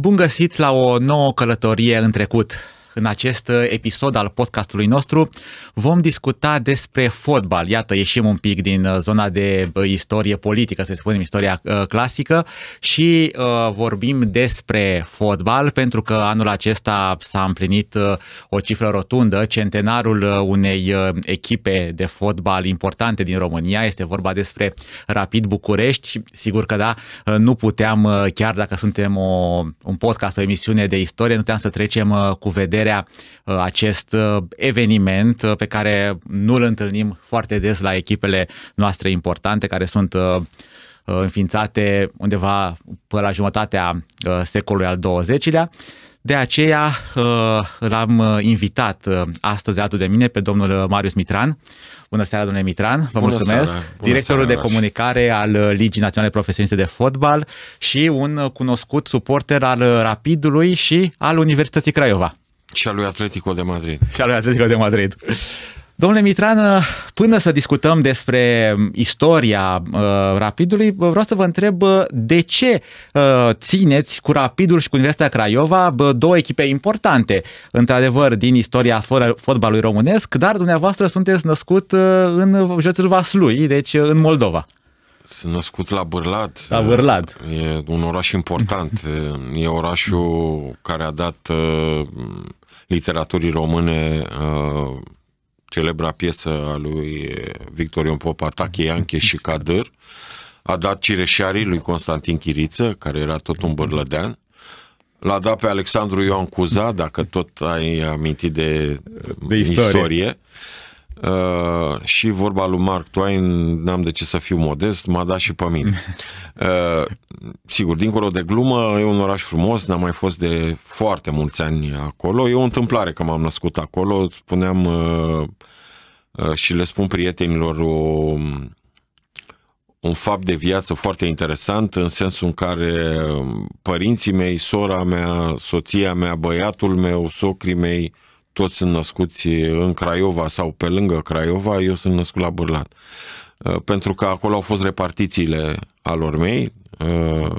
Bun găsit la o nouă călătorie în trecut! în acest uh, episod al podcastului nostru vom discuta despre fotbal. Iată, ieșim un pic din uh, zona de uh, istorie politică, să spunem, istoria clasică și vorbim despre fotbal pentru că anul acesta s-a împlinit o cifră rotundă, centenarul unei echipe de fotbal importante din România. Este vorba despre Rapid București. Sigur că da, nu puteam, chiar dacă suntem o, un podcast, o emisiune de istorie, nu puteam să trecem cu vedere vederea uh, acest uh, eveniment uh, pe care nu îl întâlnim foarte des la echipele noastre importante care sunt înființate undeva pe la jumătatea secolului al XX-lea. De aceea l-am invitat astăzi alături de mine pe domnul Marius Mitran. Bună seara, domnule Mitran, vă Bună mulțumesc. Seara. Directorul seara, de comunicare al Ligii Naționale Profesioniste de Fotbal și un cunoscut suporter al Rapidului și al Universității Craiova. Și al lui Atletico de Madrid. Și al lui Atletico de Madrid. Domnule Mitran, până să discutăm despre istoria uh, Rapidului, vreau să vă întreb uh, de ce uh, țineți cu Rapidul și cu Universitatea Craiova uh, două echipe importante, într-adevăr, din istoria fotbalului românesc, dar dumneavoastră sunteți născut uh, în județul Vaslui, deci uh, în Moldova. Sunt născut la Bârlad. La Bârlad. E un oraș important. e orașul care a dat uh, literaturii române, uh, celebra piesă a lui Victor Ion Popa, Tache Ianche și Cadâr, a dat cireșarii lui Constantin Chiriță, care era tot un bărlădean, l-a dat pe Alexandru Ioan Cuza, dacă tot ai amintit de, de istorie, istorie Uh, și vorba lui Mark Twain, n-am de ce să fiu modest, m-a dat și pe mine. Uh, sigur, dincolo de glumă, e un oraș frumos, n-am mai fost de foarte mulți ani acolo. E o întâmplare că m-am născut acolo. Spuneam uh, uh, și le spun prietenilor o, un fapt de viață foarte interesant, în sensul în care părinții mei, sora mea, soția mea, băiatul meu, socrii mei, uh, toți sunt născuți în Craiova sau pe lângă Craiova, eu sunt născut la Bârlat. Uh, pentru că acolo au fost repartițiile alor mei. Uh,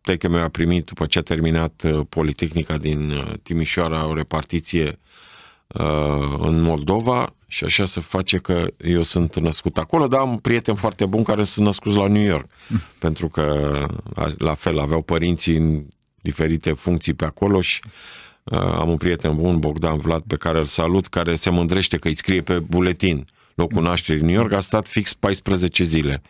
Teche mi a primit, după ce a terminat uh, Politehnica din Timișoara, o repartiție în Moldova și așa se face că eu sunt născut acolo, dar am prieteni foarte buni care sunt născuți la New York, pentru că la fel aveau părinții în diferite funcții pe acolo și uh, Uh, am un prieten bun, Bogdan Vlad, pe care îl salut, care se mândrește că îi scrie pe buletin. Locul nașterii în New York a stat fix 14 zile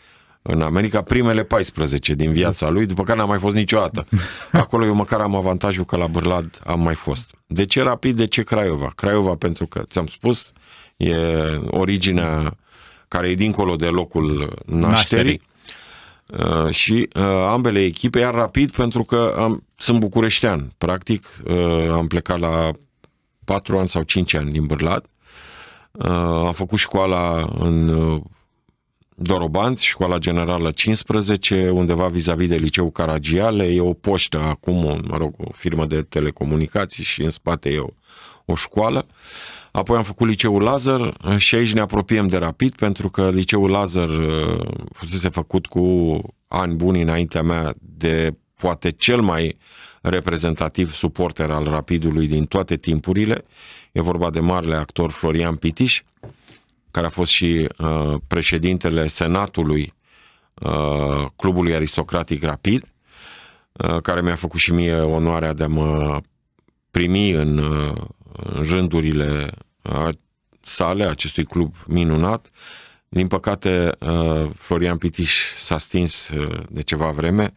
în America, primele 14 din viața lui, după care n-a mai fost niciodată. Acolo eu măcar am avantajul că la Bârlad am mai fost. De ce rapid, de ce Craiova? Craiova pentru că, ți-am spus, e originea care e dincolo de locul nașterii. nașterii. Uh, și uh, ambele echipe, iar rapid pentru că am, sunt bucureștean. Practic, uh, am plecat la 4 ani sau 5 ani din Bârlad. Uh, am făcut școala în uh, Dorobanți, școala generală 15, undeva vis-a-vis de liceul Caragiale, e o poștă acum, mă rog, o firmă de telecomunicații și în spate e o, o școală. Uh, Apoi am făcut liceul Lazar uh, și aici ne apropiem de Rapid, pentru că liceul Lazar uh, fusese făcut cu ani buni înaintea mea de poate cel mai reprezentativ suporter al Rapidului din toate timpurile. E vorba de marele actor Florian Pitiș, care a fost și uh, președintele Senatului uh, Clubului Aristocratic Rapid, uh, care mi-a făcut și mie onoarea de a mă primi în, uh, în rândurile sale, acestui club minunat. Din păcate, Florian Pitiș s-a stins de ceva vreme,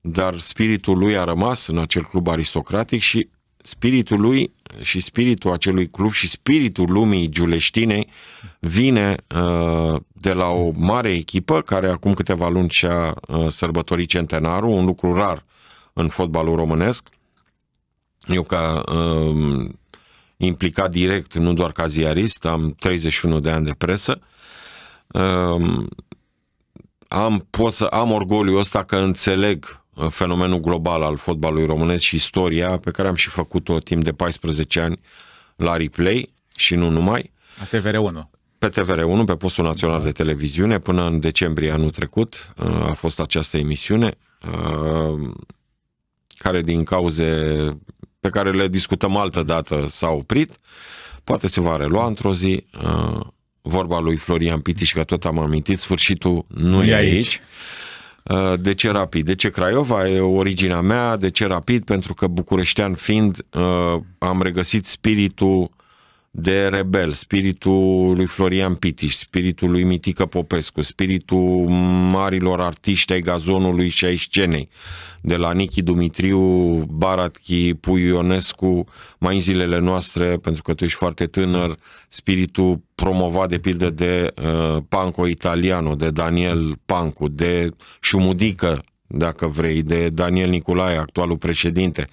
dar spiritul lui a rămas în acel club aristocratic și spiritul lui și spiritul acelui club și spiritul lumii giuleștinei vine de la o mare echipă care acum câteva luni și-a sărbătorit centenarul, un lucru rar în fotbalul românesc. Eu ca implicat direct, nu doar ca ziarist, am 31 de ani de presă. Am, pot să am orgoliu ăsta că înțeleg uh, fenomenul global al fotbalului românesc și istoria pe care am și făcut-o timp de 14 ani la replay și nu numai. La TVR1. Pe TVR1, pe postul național da. de televiziune, până în decembrie anul trecut uh, a fost această emisiune uh, care din cauze pe care le discutăm altă dată s-a oprit, poate se va relua într-o zi. Uh, vorba lui Florian Pitiș, că tot am amintit, sfârșitul nu e, e aici. aici. Uh, de ce rapid? De ce Craiova e originea mea? De ce rapid? Pentru că bucureștean fiind, uh, am regăsit spiritul de rebel, spiritul lui Florian Pitiș, spiritul lui Mitică Popescu, spiritul marilor artiști ai gazonului și ai scenei, de la Nichi Dumitriu, Baratchi, Puiu Ionescu, mai în zilele noastre, pentru că tu ești foarte tânăr, spiritul promovat de pildă de uh, Panco Italiano, de Daniel Pancu, de Șumudică, dacă vrei, de Daniel Nicolae, actualul președinte,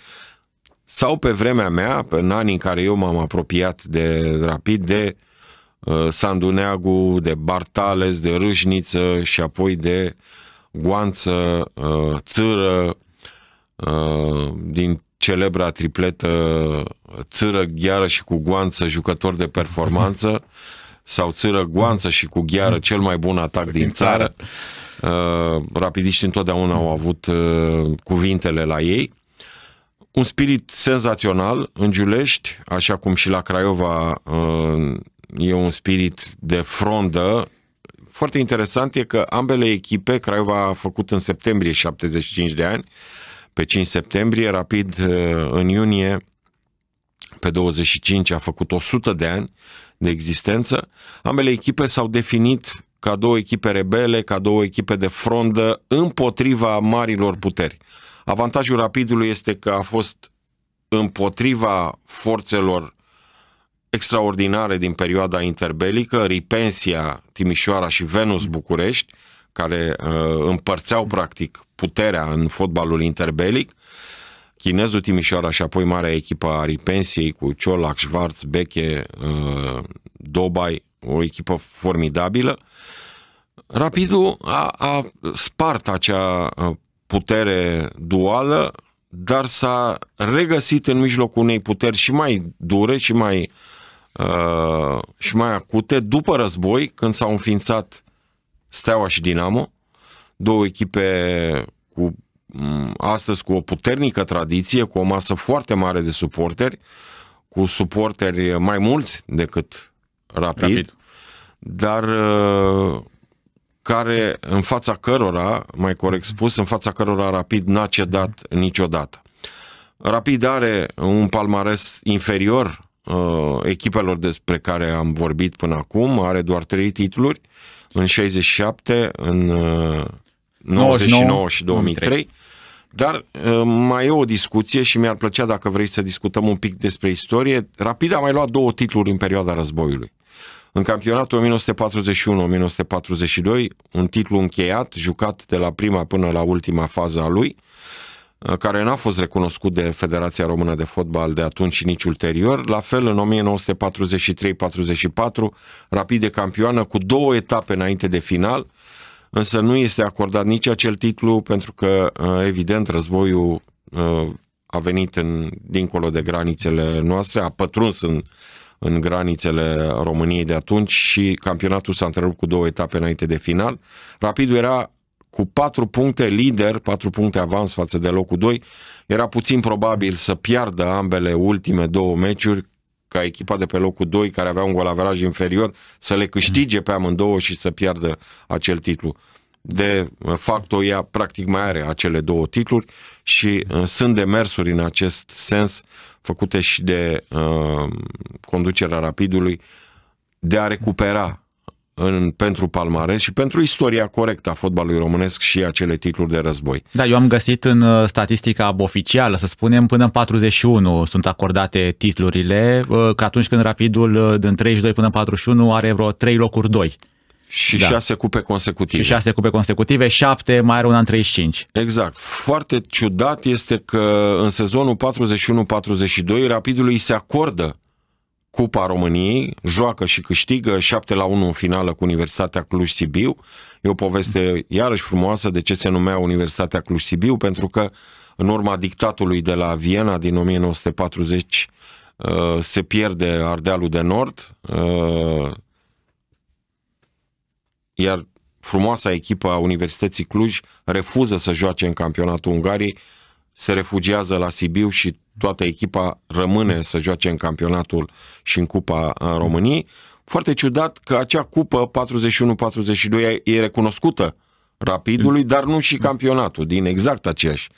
sau pe vremea mea, în anii în care eu m-am apropiat de Rapid, de uh, Sanduneagu, de Bartales, de Râșniță și apoi de Guanță, uh, Țâră, uh, din celebra tripletă Țâră, Gheară și cu Guanță, jucător de performanță, sau Țâră, Guanță și cu Gheară, cel mai bun atac din țară. Uh, rapidiști întotdeauna au avut uh, cuvintele la ei un spirit senzațional în Giulești, așa cum și la Craiova uh, e un spirit de frondă. Foarte interesant e că ambele echipe, Craiova a făcut în septembrie 75 de ani, pe 5 septembrie, rapid uh, în iunie, pe 25 a făcut 100 de ani de existență. Ambele echipe s-au definit ca două echipe rebele, ca două echipe de frondă împotriva marilor puteri. Avantajul rapidului este că a fost împotriva forțelor extraordinare din perioada interbelică, Ripensia, Timișoara și Venus București, care uh, împărțeau practic puterea în fotbalul interbelic. Chinezul Timișoara și apoi marea echipă a Ripensiei cu Ciolac, Schwarz, Beche, uh, Dobai, o echipă formidabilă. Rapidul a, a spart acea uh, putere duală, dar s-a regăsit în mijlocul unei puteri și mai dure și mai, uh, și mai acute după război, când s-au înființat Steaua și Dinamo, două echipe cu mm, astăzi cu o puternică tradiție, cu o masă foarte mare de suporteri, cu suporteri mai mulți decât Rapid, rapid. dar uh, care, în fața cărora, mai corect mhm. spus, în fața cărora Rapid n-a cedat mhm. niciodată. Rapid are un palmares inferior uh, echipelor despre care am vorbit până acum, are doar trei titluri, în 67, în uh, 99 și 2003. Dar uh, mai e o discuție și mi-ar plăcea dacă vrei să discutăm un pic despre istorie. Rapid a mai luat două titluri în perioada războiului. În campionatul 1941-1942, un titlu încheiat, jucat de la prima până la ultima fază a lui, uh, care n-a fost recunoscut de Federația Română de Fotbal de atunci și nici ulterior. La fel, în 1943-44, Rapid de campioană cu două etape înainte de final, însă nu este acordat nici acel titlu pentru că, uh, evident, războiul uh, a venit în, dincolo de granițele noastre, a pătruns în în granițele României de atunci și campionatul s-a întrerupt cu două etape înainte de final. Rapidul era cu patru puncte lider, patru puncte avans față de locul 2. Era puțin probabil să piardă ambele ultime două meciuri ca echipa de pe locul 2, care avea un golaveraj inferior, să le câștige pe amândouă și să piardă acel titlu. De fapt, ea practic mai are acele două titluri și uh, sunt demersuri în acest sens făcute și de uh, conducerea rapidului, de a recupera în, pentru palmares și pentru istoria corectă a fotbalului românesc și acele titluri de război. Da, eu am găsit în uh, statistica oficială, să spunem, până în 41 sunt acordate titlurile, uh, că atunci când Rapidul uh, din 32 până în 41 are vreo 3 locuri 2. Și da. șase cupe consecutive. Și șase cupe consecutive, șapte, mai are un în 35. Exact. Foarte ciudat este că în sezonul 41-42 Rapidului se acordă Cupa României, joacă și câștigă 7 la 1 în finală cu Universitatea Cluj-Sibiu. E o poveste iarăși frumoasă de ce se numea Universitatea Cluj-Sibiu, pentru că în urma dictatului de la Viena din 1940 uh, se pierde Ardealul de Nord, uh, iar frumoasa echipă a Universității Cluj refuză să joace în campionatul Ungariei, se refugiază la Sibiu și toată echipa rămâne să joace în campionatul și în Cupa în României. Foarte ciudat că acea cupă 41-42 e recunoscută rapidului, dar nu și campionatul din exact aceeași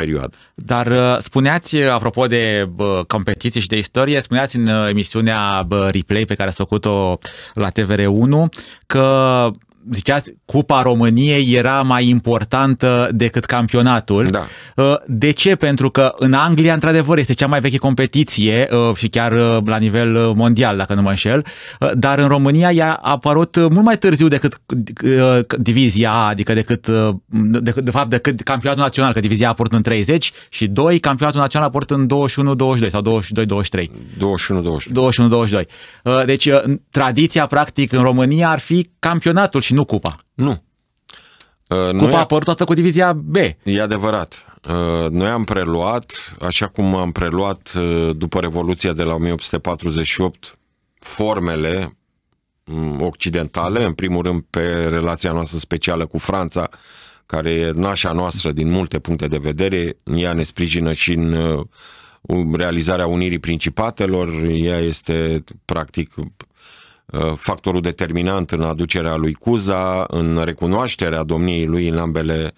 perioadă. Dar uh, spuneați, uh, apropo de uh, competiții și de istorie, spuneați în emisiunea replay pe care ați făcut-o la TVR1 că ziceați Cupa României era mai importantă decât campionatul. Da. Uh, de ce? Pentru că în Anglia, într-adevăr, este cea mai veche competiție uh, și chiar uh, la nivel mondial, dacă nu mă înșel, dar în România ea a apărut mult mai târziu decât divizia A, adică decât, decât de fapt, decât campionatul național, că divizia A a apărut în 30 și 2, campionatul național a apărut în 21-22 sau 22-23. 21-22. Deci, tradiția, practic, în România ar fi campionatul și nu cupa. Nu. Uh, noi Cupa a apărut toată cu divizia B. E adevărat. Uh, noi am preluat, așa cum am preluat uh, după Revoluția de la 1848, formele mm, occidentale, în primul rând pe relația noastră specială cu Franța, care e nașa noastră din multe puncte de vedere, ea ne sprijină și în realizarea unirii principatelor, ea este practic Uh, factorul determinant în aducerea lui Cuza, în recunoașterea domniei lui în ambele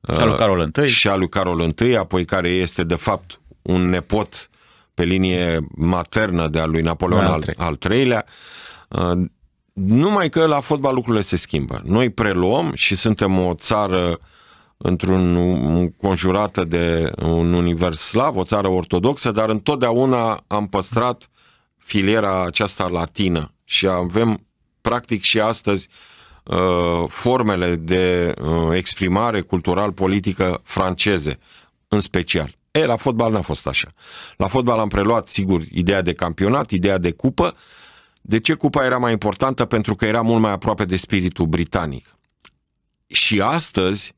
uh, și a lui Carol I. Și a lui Carol I, apoi care este de fapt un nepot pe linie maternă de a lui Napoleon da. al, al III-lea. Uh, numai că la fotbal lucrurile se schimbă. Noi preluăm și suntem o țară într-un conjurată de un univers slav, o țară ortodoxă, dar întotdeauna am păstrat filiera aceasta latină și avem practic și astăzi uh, formele de uh, exprimare cultural-politică franceze, în special. E, la fotbal n-a fost așa. La fotbal am preluat, sigur, ideea de campionat, ideea de cupă. De ce cupa era mai importantă? Pentru că era mult mai aproape de spiritul britanic. Și astăzi,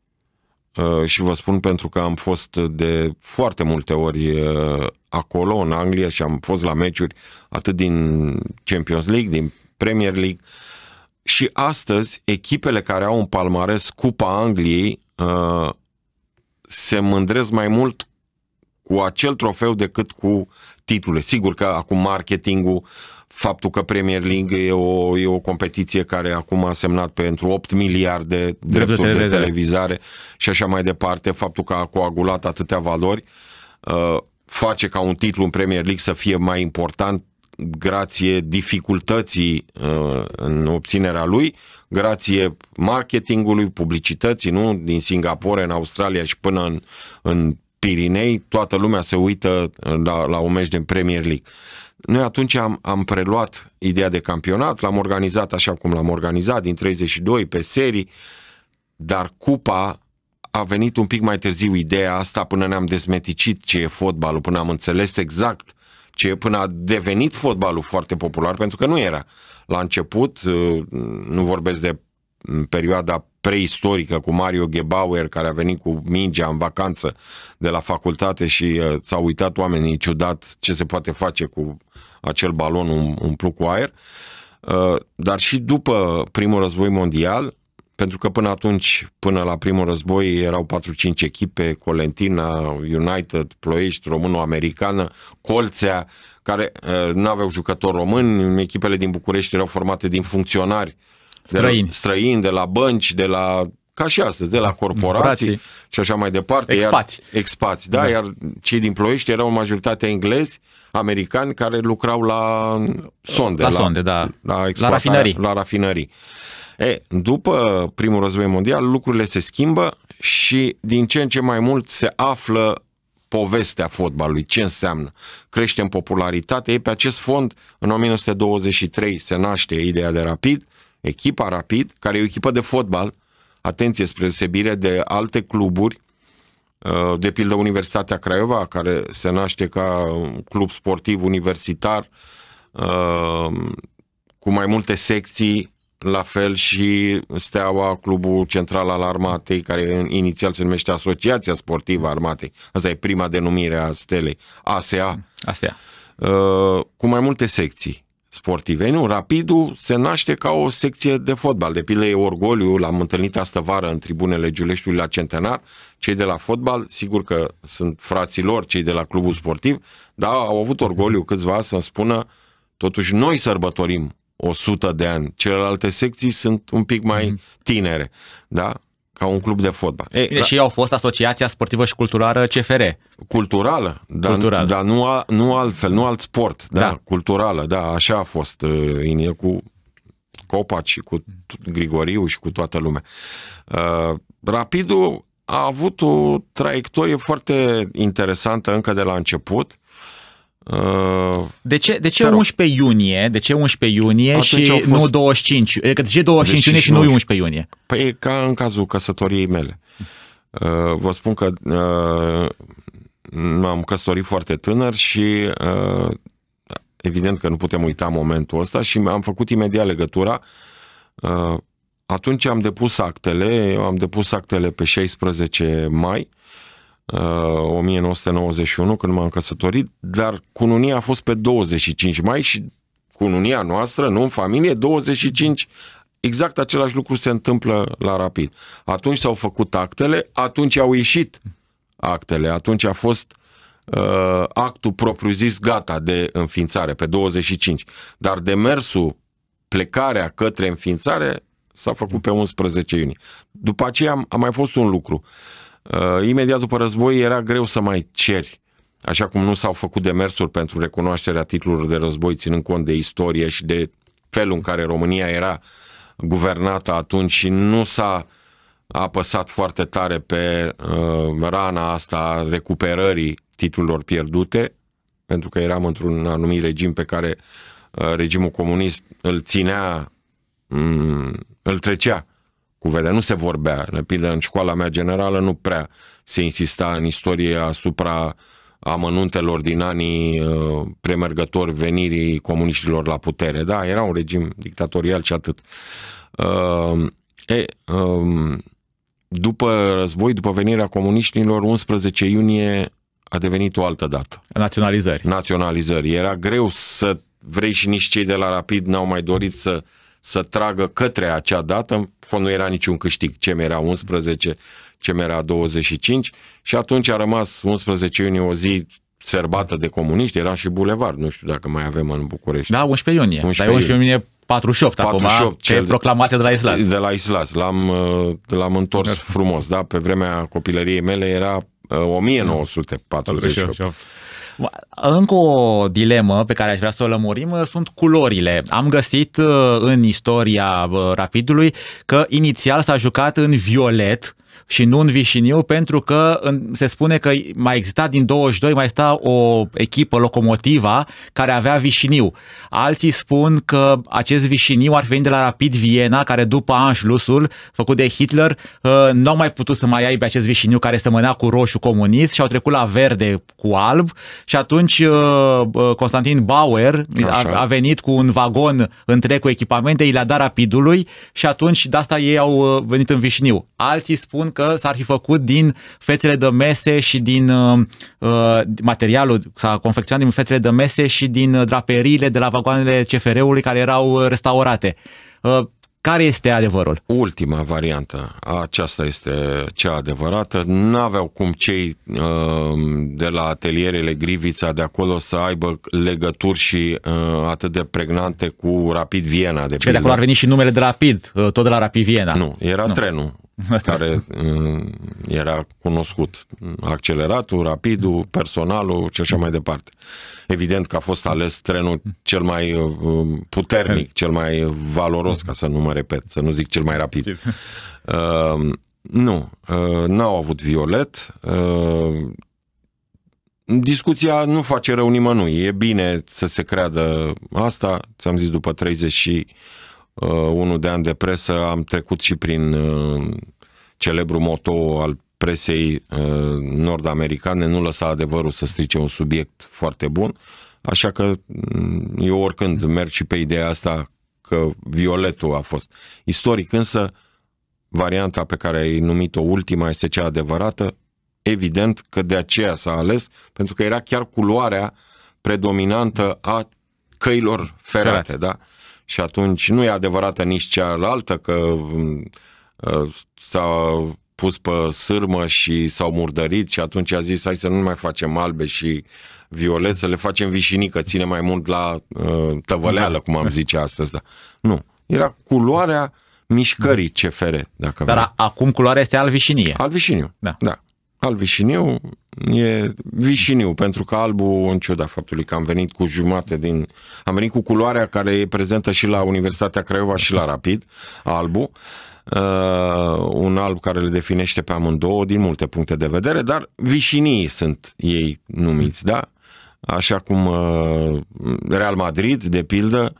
Uh, și vă spun pentru că am fost de foarte multe ori uh, acolo, în Anglia, și am fost la meciuri atât din Champions League, din Premier League. Și astăzi, echipele care au un palmares Cupa Angliei uh, se mândresc mai mult cu acel trofeu decât cu titlurile. Sigur că acum marketingul faptul că Premier League e o, e o competiție care acum a semnat pentru 8 miliarde de drepturi de televizare. de televizare și așa mai departe, faptul că a coagulat atâtea valori uh, face ca un titlu în Premier League să fie mai important grație dificultății uh, în obținerea lui, grație marketingului, publicității, nu? Din Singapore, în Australia și până în, în Pirinei, toată lumea se uită la, la un meci din Premier League. Noi atunci am, am preluat ideea de campionat, l-am organizat așa cum l-am organizat, din 32 pe serii, dar cupa a venit un pic mai târziu ideea asta până ne-am desmeticit ce e fotbalul, până am înțeles exact ce e, până a devenit fotbalul foarte popular, pentru că nu era. La început, uh, nu vorbesc de în perioada preistorică cu Mario Gebauer care a venit cu mingea în vacanță de la facultate și uh, s-au uitat oamenii ciudat ce se poate face cu acel balon umplut cu aer, uh, dar și după primul război mondial, pentru că până atunci, până la primul război, erau 4-5 echipe, Colentina, United, Ploiești, Românul americană Colțea, care uh, nu aveau jucători români, echipele din București erau formate din funcționari străini. De la, străini, de la bănci, de la ca și astăzi, de la da. corporații Brații. și așa mai departe. Expați. Iar, expați, da, da, iar cei din Ploiești erau majoritatea englezi, americani, care lucrau la sonde. La, la sonde, da. La, la rafinării. La rafinării. E, după primul război mondial, lucrurile se schimbă și din ce în ce mai mult se află povestea fotbalului, ce înseamnă. Crește în popularitate. E pe acest fond, în 1923 se naște ideea de rapid, Echipa Rapid, care e o echipă de fotbal, atenție spre deosebire de alte cluburi, uh, de pildă Universitatea Craiova, care se naște ca club sportiv universitar, uh, cu mai multe secții, la fel și Steaua, Clubul Central al Armatei, care inițial se numește Asociația Sportivă Armatei. Asta e prima denumire a stelei, ASA. ASA. Uh, cu mai multe secții un Rapidul se naște ca o secție de fotbal. De pile e orgoliu, l-am întâlnit astă vară în tribunele Giuleștiului la Centenar. Cei de la fotbal, sigur că sunt frații lor, cei de la clubul sportiv, dar au avut orgoliu câțiva să-mi spună totuși noi sărbătorim 100 de ani, celelalte secții sunt un pic mai mhm. tinere. Da? ca un club de fotbal. Ei, Bine, la... și ei au fost Asociația Sportivă și Culturală CFR. Culturală, dar, Cultural, dar nu, a, nu altfel, nu alt sport, da, da. culturală, da, așa a fost uh, cu Copaci și cu Grigoriu și cu toată lumea. Uh, Rapidul a avut o traiectorie foarte interesantă încă de la început. De ce, de ce 11 iunie? De ce 11 iunie Atunci și fost... nu 25? Adică de ce 25 iunie și nu 11 iunie? Păi ca în cazul căsătoriei mele. Uh, vă spun că uh, m-am căsătorit foarte tânăr și uh, evident că nu putem uita momentul ăsta și am făcut imediat legătura. Atunci am depus actele, am depus actele pe 16 mai 1991 uh, când m-am căsătorit, dar cununia a fost pe 25 mai și cununia noastră, nu în familie, 25 Exact același lucru se întâmplă la rapid. Atunci s-au făcut actele, atunci au ieșit actele, atunci a fost uh, actul propriu-zis gata de înființare, pe 25. Dar demersul, plecarea către înființare, s-a făcut pe 11 iunie. După aceea am, a mai fost un lucru. Uh, Uh, imediat după război era greu să mai ceri, așa cum nu s-au făcut demersuri pentru recunoașterea titlurilor de război, ținând cont de istorie și de felul în care România era guvernată atunci și nu s-a apăsat foarte tare pe uh, rana asta a recuperării titlurilor pierdute, pentru că eram într-un anumit regim pe care uh, regimul comunist îl ținea, um, îl trecea cu vedea. Nu se vorbea. De pildă, în școala mea generală nu prea se insista în istorie asupra amănuntelor din anii uh, premergători venirii comuniștilor la putere. Da, era un regim dictatorial și atât. Uh, e, uh, după război, după venirea comuniștilor, 11 iunie a devenit o altă dată. Naționalizări. Naționalizări. Era greu să vrei și nici cei de la Rapid n-au mai dorit să uh, să tragă către acea dată, nu era niciun câștig, ce era 11, ce era 25 și atunci a rămas 11 iunie o zi serbată de comuniști, era și bulevard, nu știu dacă mai avem în București. Da, 11 iunie, 11 dar 11 iunie 48, 48 acum, cel pe proclamația de la Islas. De la Islas, l-am, uh, l-am întors frumos, da? Pe vremea copilăriei mele era 1948. Uh, 48. Încă o dilemă pe care aș vrea să o lămurim uh, sunt culorile. Am găsit uh, în istoria uh, rapidului că inițial s-a jucat în violet, și nu în Vișiniu, pentru că se spune că mai exista din 22, mai sta o echipă, Locomotiva, care avea Vișiniu. Alții spun că acest Vișiniu ar fi de la Rapid Viena, care după Anșlusul, făcut de Hitler, uh, nu au mai putut să mai aibă acest Vișiniu care semăna cu roșu comunist și au trecut la verde cu alb și atunci uh, uh, Constantin Bauer Așa. a, a venit cu un vagon întreg cu echipamente, i a dat Rapidului și atunci de asta ei au venit în Vișiniu. Alții spun că s-ar fi făcut din fețele de mese și din uh, uh materialul, s-a confecționat din fețele de mese și din uh, draperiile de la vagoanele CFR-ului care erau uh, restaurate. Uh, care este adevărul? Ultima variantă, aceasta este cea adevărată. N-aveau cum cei de la atelierele Grivița de acolo să aibă legături și atât de pregnante cu Rapid Viena. De Ce de acolo ar veni și numele de Rapid, tot de la Rapid Viena? Nu, era nu. trenul. care uh, era cunoscut. Acceleratul, rapidul, personalul și așa mai departe. Evident că a fost ales trenul cel mai uh, uh, puternic, cel mai valoros, ca să nu mă repet, să nu zic cel mai rapid. nu, n-au avut violet. discuția nu face rău nimănui. E bine să se creadă asta. Ți-am zis după 30 și uh, unul de ani de presă, am trecut și prin uh, celebrul moto al presei uh, nord-americane, nu lăsa adevărul să strice un subiect foarte bun, așa că mm, eu oricând merg și pe ideea asta că violetul a fost. Istoric însă, varianta pe care ai numit-o ultima este cea adevărată, evident că de aceea s-a ales, pentru că era chiar culoarea predominantă a căilor ferate, ferate. da? și atunci nu e adevărată nici cealaltă că mm, ă, s-a pus pe sârmă și s-au murdărit și atunci a zis hai să nu mai facem albe și violet, să le facem vișinică, ține mai mult la ă, tăvăleală, cum am zice astăzi. Da. Nu, era culoarea mișcării CFR, dacă Dar vrei. acum culoarea este al Al vișiniu, da. da alb vișiniu e vișiniu, pentru că albul, în ciuda faptului că am venit cu jumate din... Am venit cu culoarea care e prezentă și la Universitatea Craiova și la Rapid, albul, uh, un alb care le definește pe amândouă din multe puncte de vedere, dar vișinii sunt ei numiți, da? Așa cum uh, Real Madrid, de pildă,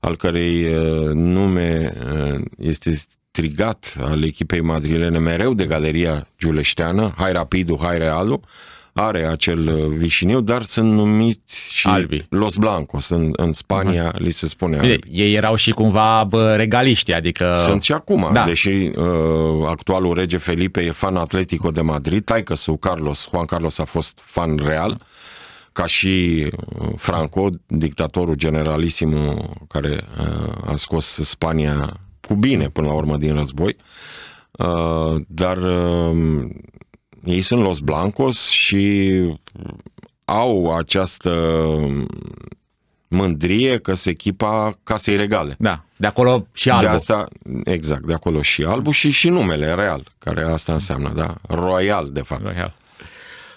al cărei uh, nume uh, este strigat al echipei madrilene mereu de galeria giuleșteană, hai rapidu, hai realu, are acel uh, vișiniu, dar sunt numiți și albi. Los Blancos. În, în Spania uh-huh. li se spune albi. ei erau și cumva bă, regaliști, adică... Sunt și acum, da. deși uh, actualul rege Felipe e fan Atletico de Madrid, taică său Carlos, Juan Carlos a fost fan real, ca și uh, Franco, dictatorul generalisimul uh, care uh, a scos Spania cu bine până la urmă din război, uh, dar um, ei sunt Los Blancos și au această mândrie că se echipa casei regale. Da, de acolo și albu. De asta, exact, de acolo și albu și și numele real, care asta înseamnă, da? Royal, de fapt. Royal.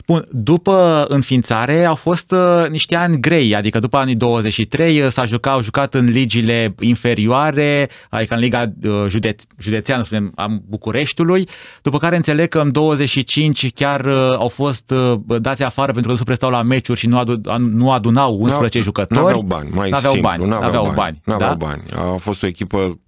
Bun, după înființare au fost uh, niște ani grei, adică după anii 23 uh, s-a jucat, au jucat în ligile inferioare, adică în Liga uh, județ, Județeană, spunem, a Bucureștiului, după care înțeleg că în 25 chiar uh, au fost uh, dați afară pentru că nu se prestau la meciuri și nu, adu- nu adunau 11 n jucători. Nu aveau bani, mai n-aveau simplu, bani, n-aveau, Nu aveau bani. bani, aveau da? bani. A fost o echipă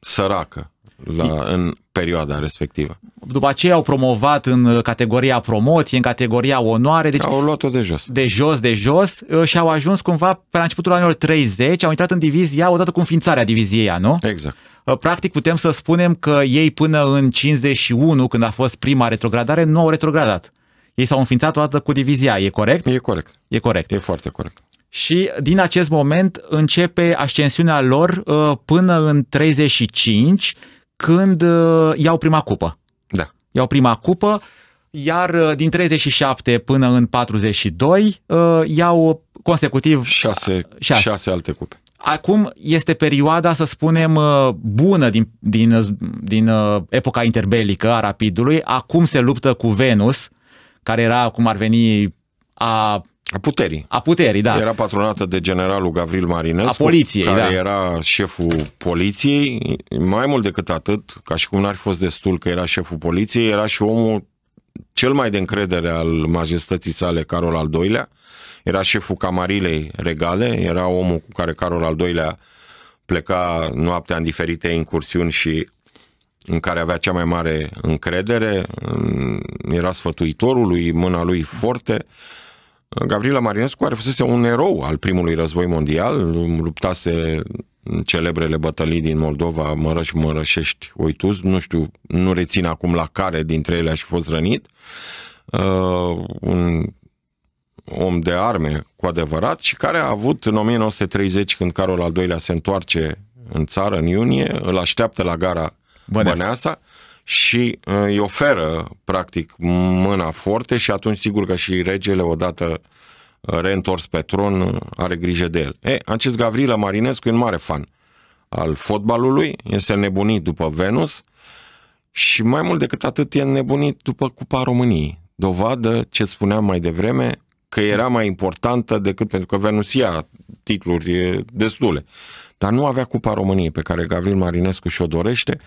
săracă la, în perioada respectivă. După aceea au promovat în uh, categoria promoție, în categoria onoare. Deci au luat-o de jos. De jos, de jos uh, și au ajuns cumva pe la începutul anilor 30, au intrat în divizia odată cu înființarea diviziei nu? Exact. Uh, practic putem să spunem că ei până în 51, când a fost prima retrogradare, nu au retrogradat. Ei s-au înființat odată cu divizia, e corect? E corect. E corect. E foarte corect. Și din acest moment începe ascensiunea lor până în 35, când uh, iau prima cupă. Da. Iau prima cupă, iar uh, din 37 până în 42 uh, iau consecutiv 6, 6. 6 alte cupe. Acum este perioada, să spunem, bună din, din, din epoca interbelică a Rapidului. Acum se luptă cu Venus, care era, cum ar veni, a a puterii. A puterii, da. Era patronată de generalul Gavril Marinescu. A poliției, care da. era șeful poliției. Mai mult decât atât, ca și cum n-ar fi fost destul că era șeful poliției, era și omul cel mai de încredere al majestății sale, Carol al II-lea. Era șeful camarilei regale, era omul cu care Carol al II-lea pleca noaptea în diferite incursiuni și în care avea cea mai mare încredere, era sfătuitorul lui, mâna lui foarte. Gavrila Marinescu, care fusese un erou al primului război mondial, luptase celebrele bătălii din Moldova, Mărăș, Mărășești, Oituz, nu știu, nu rețin acum la care dintre ele aș fi fost rănit, uh, un om de arme cu adevărat și care a avut în 1930, când Carol al II-lea se întoarce în țară, în iunie, îl așteaptă la gara Băneasa, Băneasa și uh, îi oferă, practic, mâna forte și atunci, sigur că și regele, odată uh, reîntors pe tron, uh, are grijă de el. E, acest Gavrila Marinescu e un mare fan al fotbalului, este nebunit după Venus și mai mult decât atât e nebunit după Cupa României. Dovadă, ce spuneam mai devreme, că era mai importantă decât pentru că Venus ia titluri destule. Dar nu avea Cupa României pe care Gavril Marinescu și-o dorește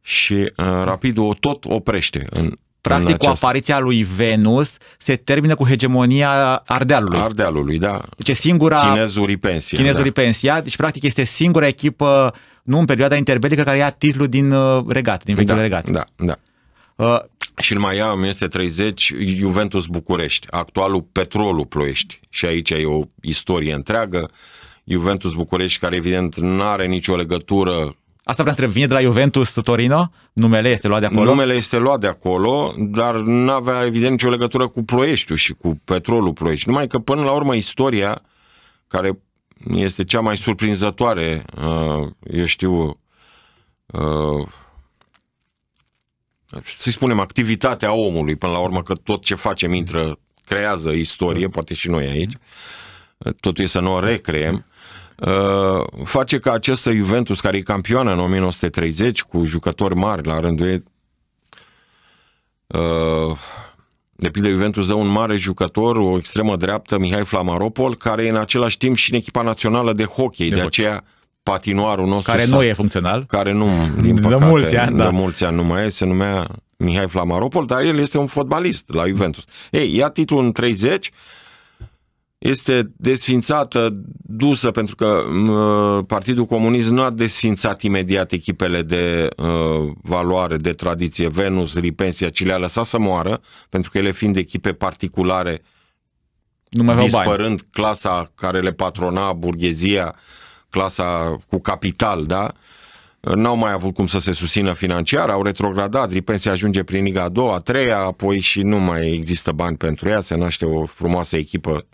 și uh, Rapidul o tot oprește în Practic, în această... cu apariția lui Venus se termină cu hegemonia Ardealului. Ardealului, da. Deci singura... Chinezuri pensia. Chinezuri da. pensia, Deci, practic, este singura echipă, nu în perioada interbelică, care ia titlul din uh, regat, din vechiul da, regat. Da, da. Uh, și îl mai ia în 1930 Juventus București, actualul Petrolul Ploiești. Și aici e o istorie întreagă. Juventus București, care evident nu are nicio legătură Asta vreau să întreb, vine de la Juventus Torino? Numele este luat de acolo? Numele este luat de acolo, dar nu avea evident nicio legătură cu Ploieștiul și cu petrolul Ploiești. Numai că până la urmă istoria, care este cea mai surprinzătoare, uh, eu știu, uh, uh, să-i spunem, activitatea omului, până la urmă, că tot ce facem intră, creează istorie, poate și noi aici, totul e să nu o recreem, Uh, face ca această Juventus, care e campioană în 1930, cu jucători mari la rândul ei, uh, de pildă Juventus dă un mare jucător, o extremă dreaptă, Mihai Flamaropol, care e în același timp și în echipa națională de hockey, de, de hockey. aceea patinoarul nostru. Care nu e funcțional. Care nu, din păcate, da. de mulți ani, de da. mulți ani nu mai e, se numea Mihai Flamaropol, dar el este un fotbalist la Juventus. Ei, ia titlul în 30, este desfințată, dusă, pentru că Partidul Comunist nu a desfințat imediat echipele de uh, valoare, de tradiție, Venus, Ripensia, ci le-a lăsat să moară, pentru că ele fiind echipe particulare, nu mai dispărând bani. clasa care le patrona, burghezia, clasa cu capital, da? N-au mai avut cum să se susțină financiar, au retrogradat, Ripensia ajunge prin Liga a doua, a treia, apoi și nu mai există bani pentru ea, se naște o frumoasă echipă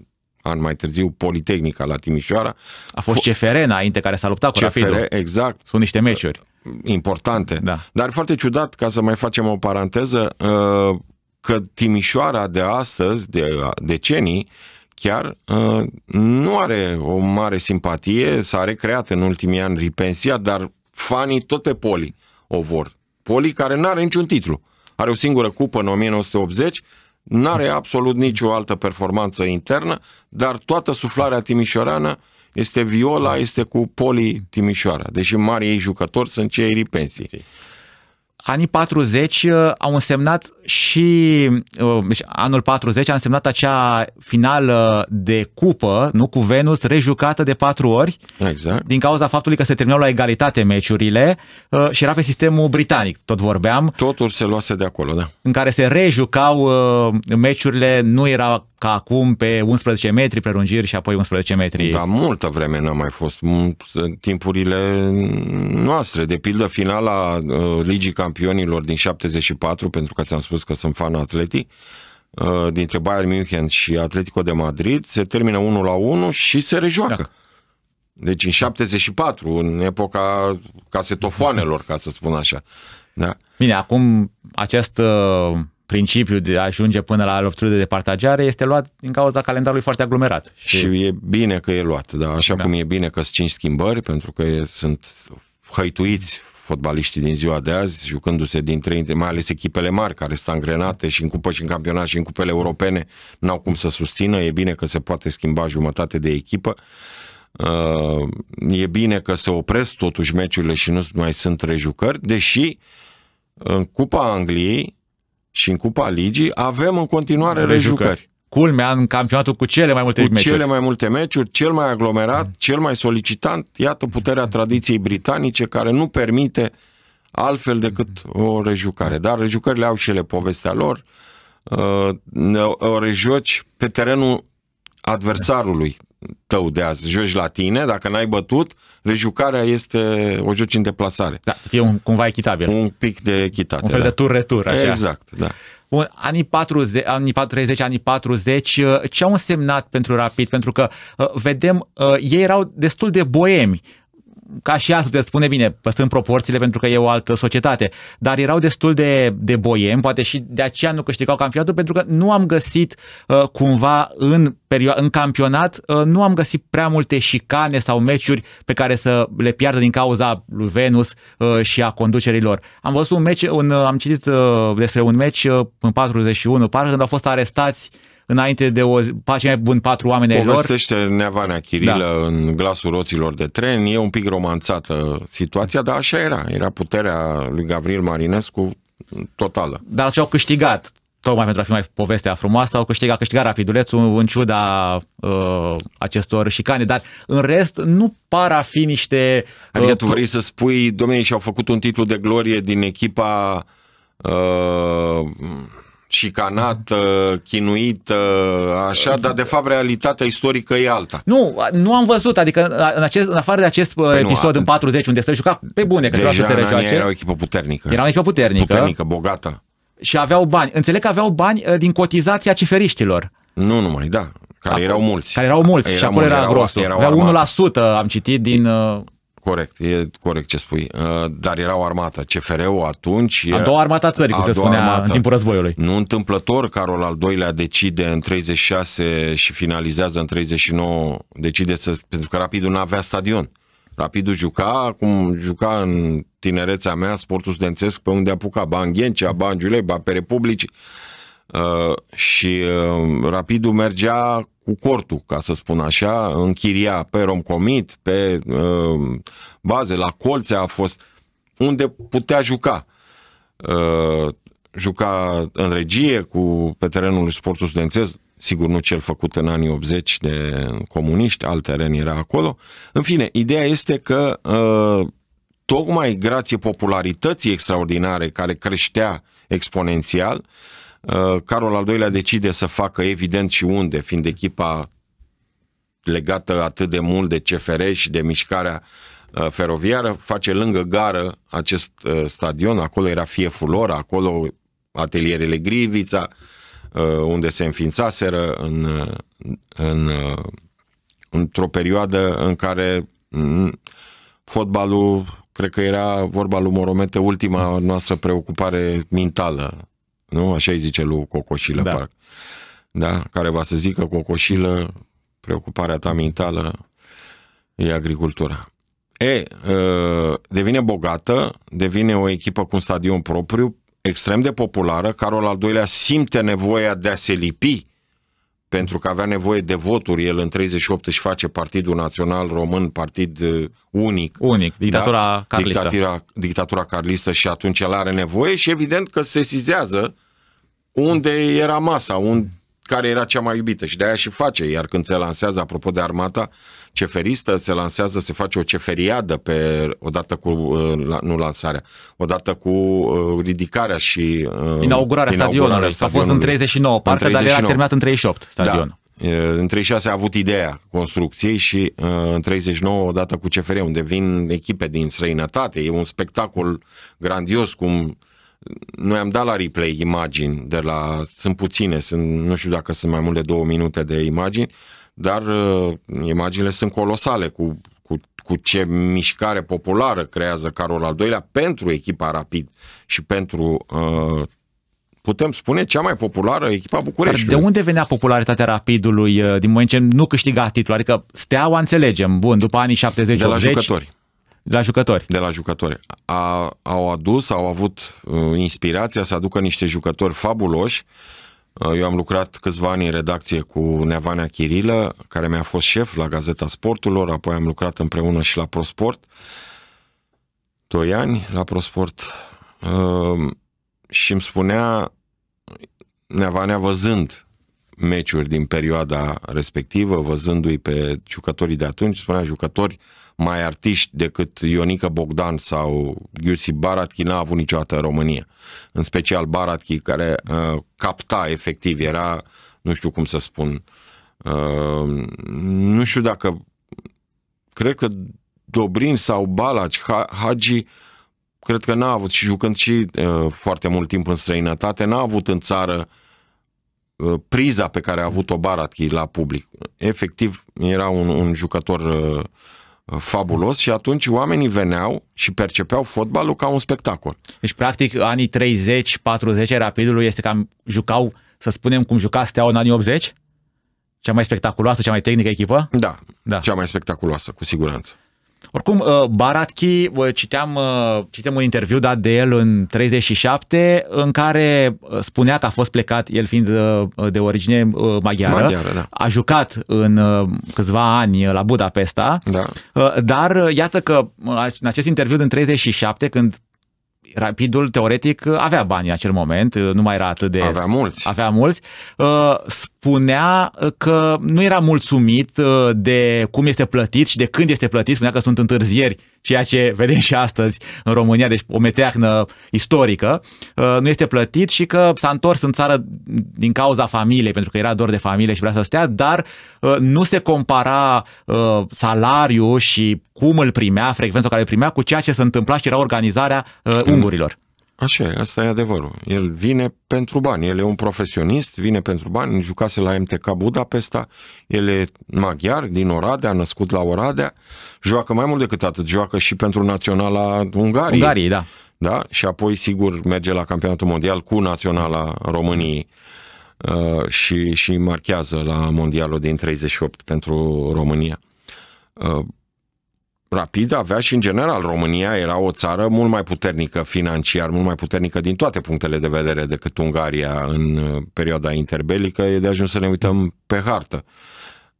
ani mai târziu, Politehnica la Timișoara. A fost CFR înainte care s-a luptat cu CFR, Rapidul. exact. Sunt niște meciuri. Uh, importante. Da. Dar foarte ciudat, ca să mai facem o paranteză, uh, că Timișoara de astăzi, de decenii, chiar uh, nu are o mare simpatie, s-a recreat în ultimii ani Ripensia, dar fanii tot pe Poli o vor. Poli care nu are niciun titlu. Are o singură cupă în 1980, nu are absolut nicio altă performanță internă, dar toată suflarea timișoreană este Viola, este cu Poli Timișoara, deși marii ei jucători sunt cei ripensi anii 40 uh, au însemnat și uh, deci anul 40 a însemnat acea finală de cupă, nu cu Venus, rejucată de patru ori. Exact. Din cauza faptului că se terminau la egalitate meciurile uh, și era pe sistemul britanic, tot vorbeam. Totul se luase de acolo, da. În care se rejucau meciurile, nu era ca acum pe 11 metri prelungiri și apoi 11 metri. Da, multă vreme n-a mai fost. Timpurile noastre, de pildă finala uh, Ligii Campionilor din 74, pentru că ți-am spus că sunt fan atletic, uh, dintre Bayern München și Atletico de Madrid, se termină 1 la 1 și se rejoacă. Da. Deci în 74, în epoca casetofoanelor, ca să spun așa. Da? Bine, acum acest uh, principiul de a ajunge până la loftul de departajare este luat din cauza calendarului foarte aglomerat. Și e bine că e luat, dar așa da. cum e bine că sunt cinci schimbări, pentru că sunt hăituiți fotbaliștii din ziua de azi, jucându-se din trei, mai ales echipele mari care sunt angrenate și în cupă și în campionat și în cupele europene, n-au cum să susțină, e bine că se poate schimba jumătate de echipă. Uh, e bine că se opresc totuși meciurile și nu mai sunt rejucări, deși în Cupa Angliei și în Cupa Ligii, avem în continuare rejucări. rejucări. Culmea în campionatul cu cele mai multe cu meciuri. cele mai multe meciuri, cel mai aglomerat, mm. cel mai solicitant, iată puterea tradiției britanice care nu permite altfel decât o rejucare. Dar rejucările au și ele povestea lor, uh, o rejoci pe terenul adversarului, tău de azi. Joci la tine, dacă n-ai bătut, rejucarea este, o joci în deplasare. Da, să fie un, cumva echitabil. Un pic de echitate. Un fel da. de tur-retur, așa. Exact, da. Bun, anii 40, anii 40, anii 40, uh, ce au însemnat pentru Rapid? Pentru că uh, vedem, uh, ei erau destul de boemi ca și azi puteți spune bine, păstrând proporțiile pentru că e o altă societate, dar erau destul de, de boiem, poate și de aceea nu câștigau campionatul, pentru că nu am găsit uh, cumva în, perio- în campionat, uh, nu am găsit prea multe șicane sau meciuri pe care să le piardă din cauza lui Venus uh, și a conducerilor. Am văzut un meci, un, am citit uh, despre un meci uh, în 41, parcă când au fost arestați uh, înainte de o, pace mai bun patru oameni ai lor. Povestește Neavanea Chirilă da. în glasul roților de tren, e un pic romanțată situația, dar așa era. Era puterea lui Gabriel Marinescu totală. Dar ce au câștigat tocmai pentru a fi mai povestea frumoasă, au câștigat, câștigat rapidulețul în ciuda uh, acestor șicane, dar în rest nu par a fi niște... Uh, adică tu vrei să spui, domnii, și-au făcut un titlu de glorie din echipa... Uh, șicanată, chinuită, așa, dar de fapt realitatea istorică e alta. Nu, nu am văzut, adică în, acest, în afară de acest păi uh, episod nu, în 40, unde se pe bune, că trebuia să se rejoace. era o echipă puternică. Era o echipă puternică. Puternică, bogată. Și aveau bani. Înțeleg că aveau bani uh, din cotizația ciferiștilor. Nu numai, da. Care erau mulți. Care erau mulți era și acolo era, grosul. Era 1% am citit din... Uh, Corect, e corect ce spui. Uh, dar era o armată. CFR-ul atunci... A doua armată a țării, cum se spunea armată. în timpul războiului. Nu întâmplător, Carol al doilea decide în 36 și finalizează în 39, decide să... pentru că Rapidul nu avea stadion. Rapidul juca, cum juca în tinerețea mea, sportul studențesc, pe unde apuca, ba în Ghencea, ba în Giulei, ba pe Republici. Uh, și uh, Rapidul mergea cu cortul, ca să spun așa, închiria pe Romcomit, pe uh, baze, la Colțea a fost, unde putea juca. Uh, juca în regie cu, pe terenul sportului studențesc, sigur nu cel făcut în anii 80 de comuniști, alt teren era acolo. În fine, ideea este că uh, tocmai grație popularității extraordinare care creștea exponențial, Uh, Carol al doilea decide să facă evident și unde, fiind echipa legată atât de mult de CFR și de mișcarea uh, feroviară, face lângă gară acest uh, stadion, acolo era fie Fulora, acolo atelierele Grivița, unde se înființaseră în, în, într-o perioadă în care mm, fotbalul, cred că era vorba lui Moromete, ultima noastră preocupare mentală nu? Așa îi zice lui Cocoșilă, da. parcă. Da? Care va să zică Cocoșilă, preocuparea ta mentală e agricultura. E, ă, devine bogată, devine o echipă cu un stadion propriu, extrem de populară, Carol al doilea simte nevoia de a se lipi pentru că avea nevoie de voturi, el în 38 își face Partidul Național Român, partid uh, unic. Unic, da? dictatura da? carlistă. Dictatura, dictatura carlistă și atunci el are nevoie și evident că se sizează unde era masa, unde, care era cea mai iubită și de aia și face, iar când se lansează, apropo de armata, ceferistă, se lansează, se face o ceferiadă pe, odată cu, uh, nu lansarea, odată cu uh, ridicarea și uh, inaugurarea, inaugurarea stadionului. stadionului. A fost în 39, parte în 39. dar era terminat în 38 da. stadionul. Da. În 36 a avut ideea construcției și în 39 odată cu CFR, unde vin echipe din străinătate. E un spectacol grandios, cum noi am dat la replay imagini de la, sunt puține, sunt, nu știu dacă sunt mai mult de două minute de imagini, uh, dar uh, imaginile sunt colosale cu, cu, cu ce mișcare populară creează Carol al doilea pentru echipa Rapid și pentru uh, putem spune, cea mai populară echipa București de unde venea popularitatea Rapidului uh, din moment ce nu câștiga titlul? Adică Steaua înțelegem, bun, după anii 70 De la 80, jucători. De la jucători. De la jucători. A, au adus, au avut uh, inspirația să aducă niște jucători fabuloși Uh, eu am lucrat câțiva ani în redacție cu Neavanea Chirilă, care mi-a fost șef la Gazeta Sporturilor, apoi am lucrat împreună și la ProSport, doi ani la ProSport, uh, și îmi spunea Neavanea văzând meciuri din perioada respectivă, văzându-i pe jucătorii de atunci, spunea jucători mai artiști decât Ionica Bogdan sau Ghiusi Baratchi n-a avut niciodată în România. În special Baratchi care uh, capta efectiv, era, nu știu cum să spun, uh, nu știu dacă, cred că Dobrin sau Balaci, Hagi, cred că n-a avut și jucând și uh, foarte mult timp în străinătate, n-a avut în țară uh, priza pe care a avut-o Baratchi la public. Efectiv, era un, un jucător uh, Uh, fabulos și atunci oamenii veneau și percepeau fotbalul ca un spectacol. Deci, practic, anii 30-40 rapidului este cam jucau, să spunem, cum juca Steaua în anii 80? Cea mai spectaculoasă, cea mai tehnică echipă? Da, da. cea mai spectaculoasă, cu siguranță. Oricum, uh, Baratki, uh, citeam, uh, citeam un interviu dat de el în 37, în care spunea că a fost plecat, el fiind de origine maghiară, maghiară da. a jucat în câțiva ani la Budapesta, da. dar iată că în acest interviu din 37, când Rapidul, teoretic, avea bani în acel moment, nu mai era atât de... Avea mulți. Avea mulți spunea uh, că nu era mulțumit uh, de cum este plătit și de când este plătit, spunea că sunt întârzieri, ceea ce vedem și astăzi în România, deci o meteahnă istorică, uh, nu este plătit și că s-a întors în țară din cauza familiei, pentru că era dor de familie și vrea să stea, dar nu se compara salariul și cum îl primea, frecvența care îl primea, cu ceea ce se întâmpla și era organizarea ungurilor. Așa e, asta e adevărul. El vine pentru bani, el e un profesionist, vine pentru bani, jucase la MTK Budapesta, el e maghiar din Oradea, născut la Oradea, joacă mai mult decât atât, joacă și pentru naționala Ungariei. Ungariei, da. Da? Și apoi, sigur, merge la campionatul mondial cu naționala României uh, și, și marchează la mondialul din 38 pentru România. Uh, rapid avea și în general România era o țară mult mai puternică financiar, mult mai puternică din toate punctele de vedere decât Ungaria în uh, perioada interbelică, e de ajuns să ne uităm pe hartă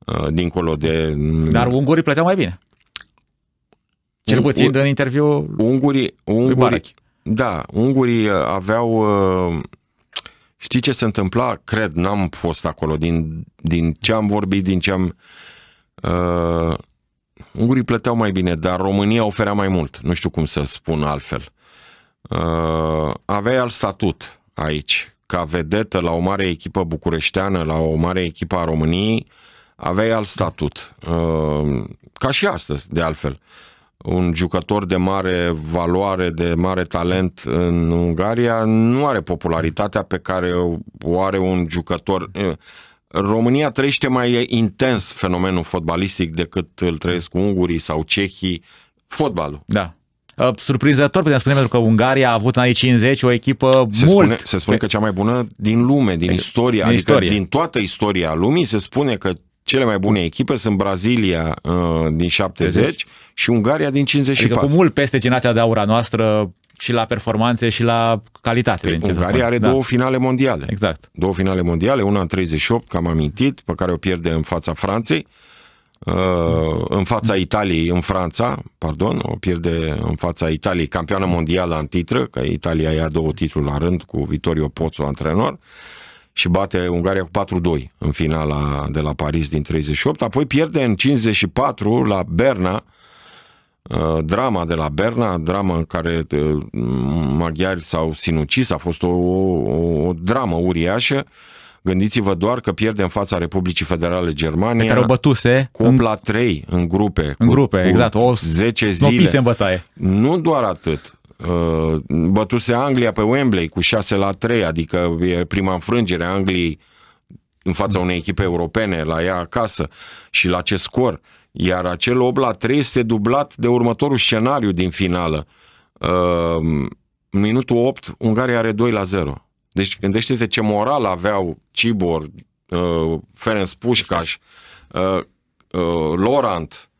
uh, dincolo de... Mm, Dar ungurii plăteau mai bine. Cel puțin în interviu ungurii, ungurii, Da, ungurii uh, aveau... Știi ce se întâmpla? Cred, n-am fost acolo. Din, din ce am vorbit, din ce am... Uh, ungurii plăteau mai bine, dar România oferea mai mult. Nu știu cum să spun altfel. Uh, aveai alt statut aici. Ca vedetă la o mare echipă bucureșteană, la o mare echipă a României, aveai alt statut. Uh, ca și astăzi, de altfel. Un jucător de mare valoare, de mare talent în Ungaria nu are popularitatea pe care o are un jucător. Uh, România trăiește mai intens fenomenul fotbalistic decât îl trăiesc ungurii sau cehii, fotbalul. Da. Ă, surprinzător putem spune pentru că Ungaria a avut în anii 50 o echipă se mult... Spune, se spune că cea mai bună din lume, din adică, istoria, din adică istorie. din toată istoria lumii, se spune că cele mai bune echipe sunt Brazilia ă, din 70 și Ungaria din 54. Adică cu mult peste generația de aura noastră și la performanțe și la calitate. Păi, Ungaria are da. două finale mondiale. Exact. Două finale mondiale, una în 38, că am amintit, pe care o pierde în fața Franței, uh, în fața Italiei, în Franța, pardon, o pierde în fața Italiei, campioană mondială în titră, că Italia ia două titluri la rând cu Vittorio Pozzo, antrenor, și bate Ungaria cu 4-2 în finala de la Paris din 38, apoi pierde în 54 la Berna, Uh, drama de la Berna, drama în care uh, maghiari s-au sinucis, a fost o, o, o dramă uriașă. Gândiți-vă doar că pierde în fața Republicii Federale Germania. Pe care o bătuse. Cum în... 3 în grupe. În cu, grupe, cu exact. O, 10 zile. în bătaie. Nu doar atât. Uh, bătuse Anglia pe Wembley cu 6 la 3, adică e prima înfrângere a Angliei în fața unei echipe europene, la ea acasă și la ce scor. Uh, iar acel 8 la 3 este dublat de următorul scenariu din finală. Uh, minutul 8, Ungaria are 2 la 0. Deci gândește-te ce moral aveau Cibor, uh, Ferenc Pușcaș, uh, uh, Lorant,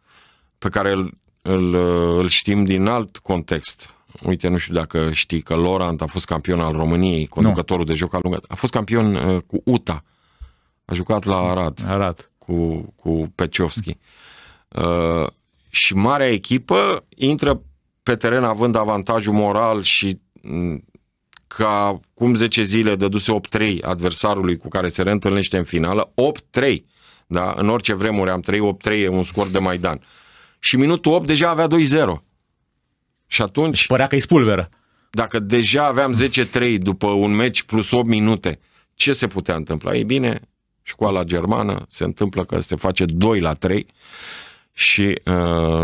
pe care îl, îl, uh, îl știm din alt context. Uite, nu știu dacă știi că Lorant a fost campion al României, conducătorul nu. de joc al lungă. A fost campion uh, cu UTA. A jucat la Arad. Arad. Cu, cu Peciovski. Mm. Uh, și marea echipă intră pe teren având avantajul moral și mm, ca cum 10 zile dăduse 8-3 adversarului cu care se reîntâlnește în finală, 8-3. Da? În orice vremuri am 3-8-3, e un scor de Maidan. Și minutul 8 deja avea 2-0. Și atunci... Și Părea că e spulberă. Dacă deja aveam 10-3 după un meci plus 8 minute, ce se putea întâmpla? Ei bine, școala germană se întâmplă că se face 2 la 3 și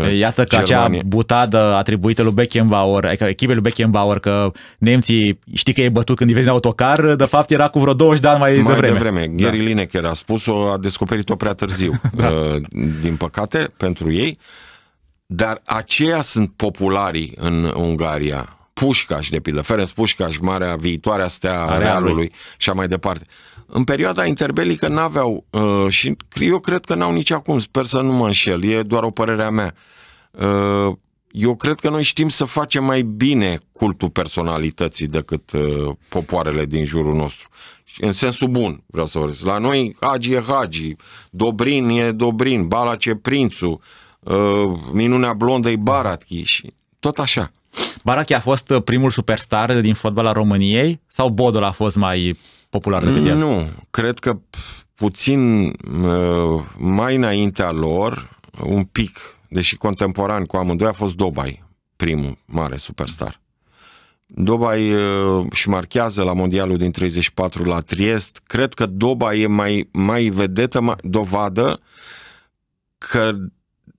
uh, Iată că Germania. acea butadă atribuită lui Beckenbauer, adică echipei lui Beckenbauer, că nemții știi că e bătut când îi vezi în autocar, de fapt era cu vreo 20 de ani mai, mai devreme. devreme. Da. Gary Lineker a spus-o, a descoperit-o prea târziu, da. uh, din păcate, pentru ei. Dar aceia sunt popularii în Ungaria. Pușcaș, de pildă, Ferenc Pușcaș, marea viitoarea stea a Realului și mai departe. Uh, în perioada interbelică n-aveau uh, și eu cred că n-au nici acum, sper să nu mă înșel, e doar o părere a mea. Uh, eu cred că noi știm să facem mai bine cultul personalității decât uh, popoarele din jurul nostru. În sensul bun, vreau să vorbesc. La noi Hagi e Hagi, Dobrin e Dobrin, Bala e Prințu, uh, Minunea Blondă e Baratchi și tot așa. Baratchi a fost uh, primul superstar din fotbal al României sau Bodul a fost mai popular de el. Nu, cred că puțin uh, mai înaintea lor, un pic, deși contemporan cu amândoi, a fost Dobai, primul mare superstar. Dobai uh, și marchează la Mondialul din 34 la Triest. Cred că Dobai e mai, mai vedetă, mai, dovadă că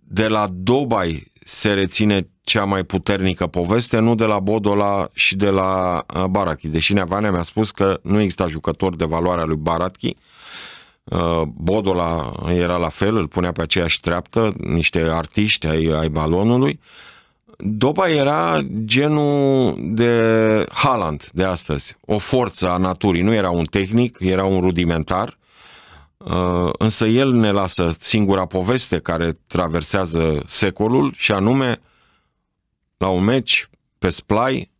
de la Dobai se reține cea mai puternică poveste, nu de la Bodola și de la uh, Barachi. Deși Neavanea mi-a spus că nu exista jucător de valoare a lui Barachi, uh, Bodola era la fel, îl punea pe aceeași treaptă, niște artiști ai, ai balonului. Doba era genul de Haaland de astăzi, o forță a naturii, nu era un tehnic, era un rudimentar, Uh, însă el ne lasă singura poveste care traversează secolul și anume la un meci pe splai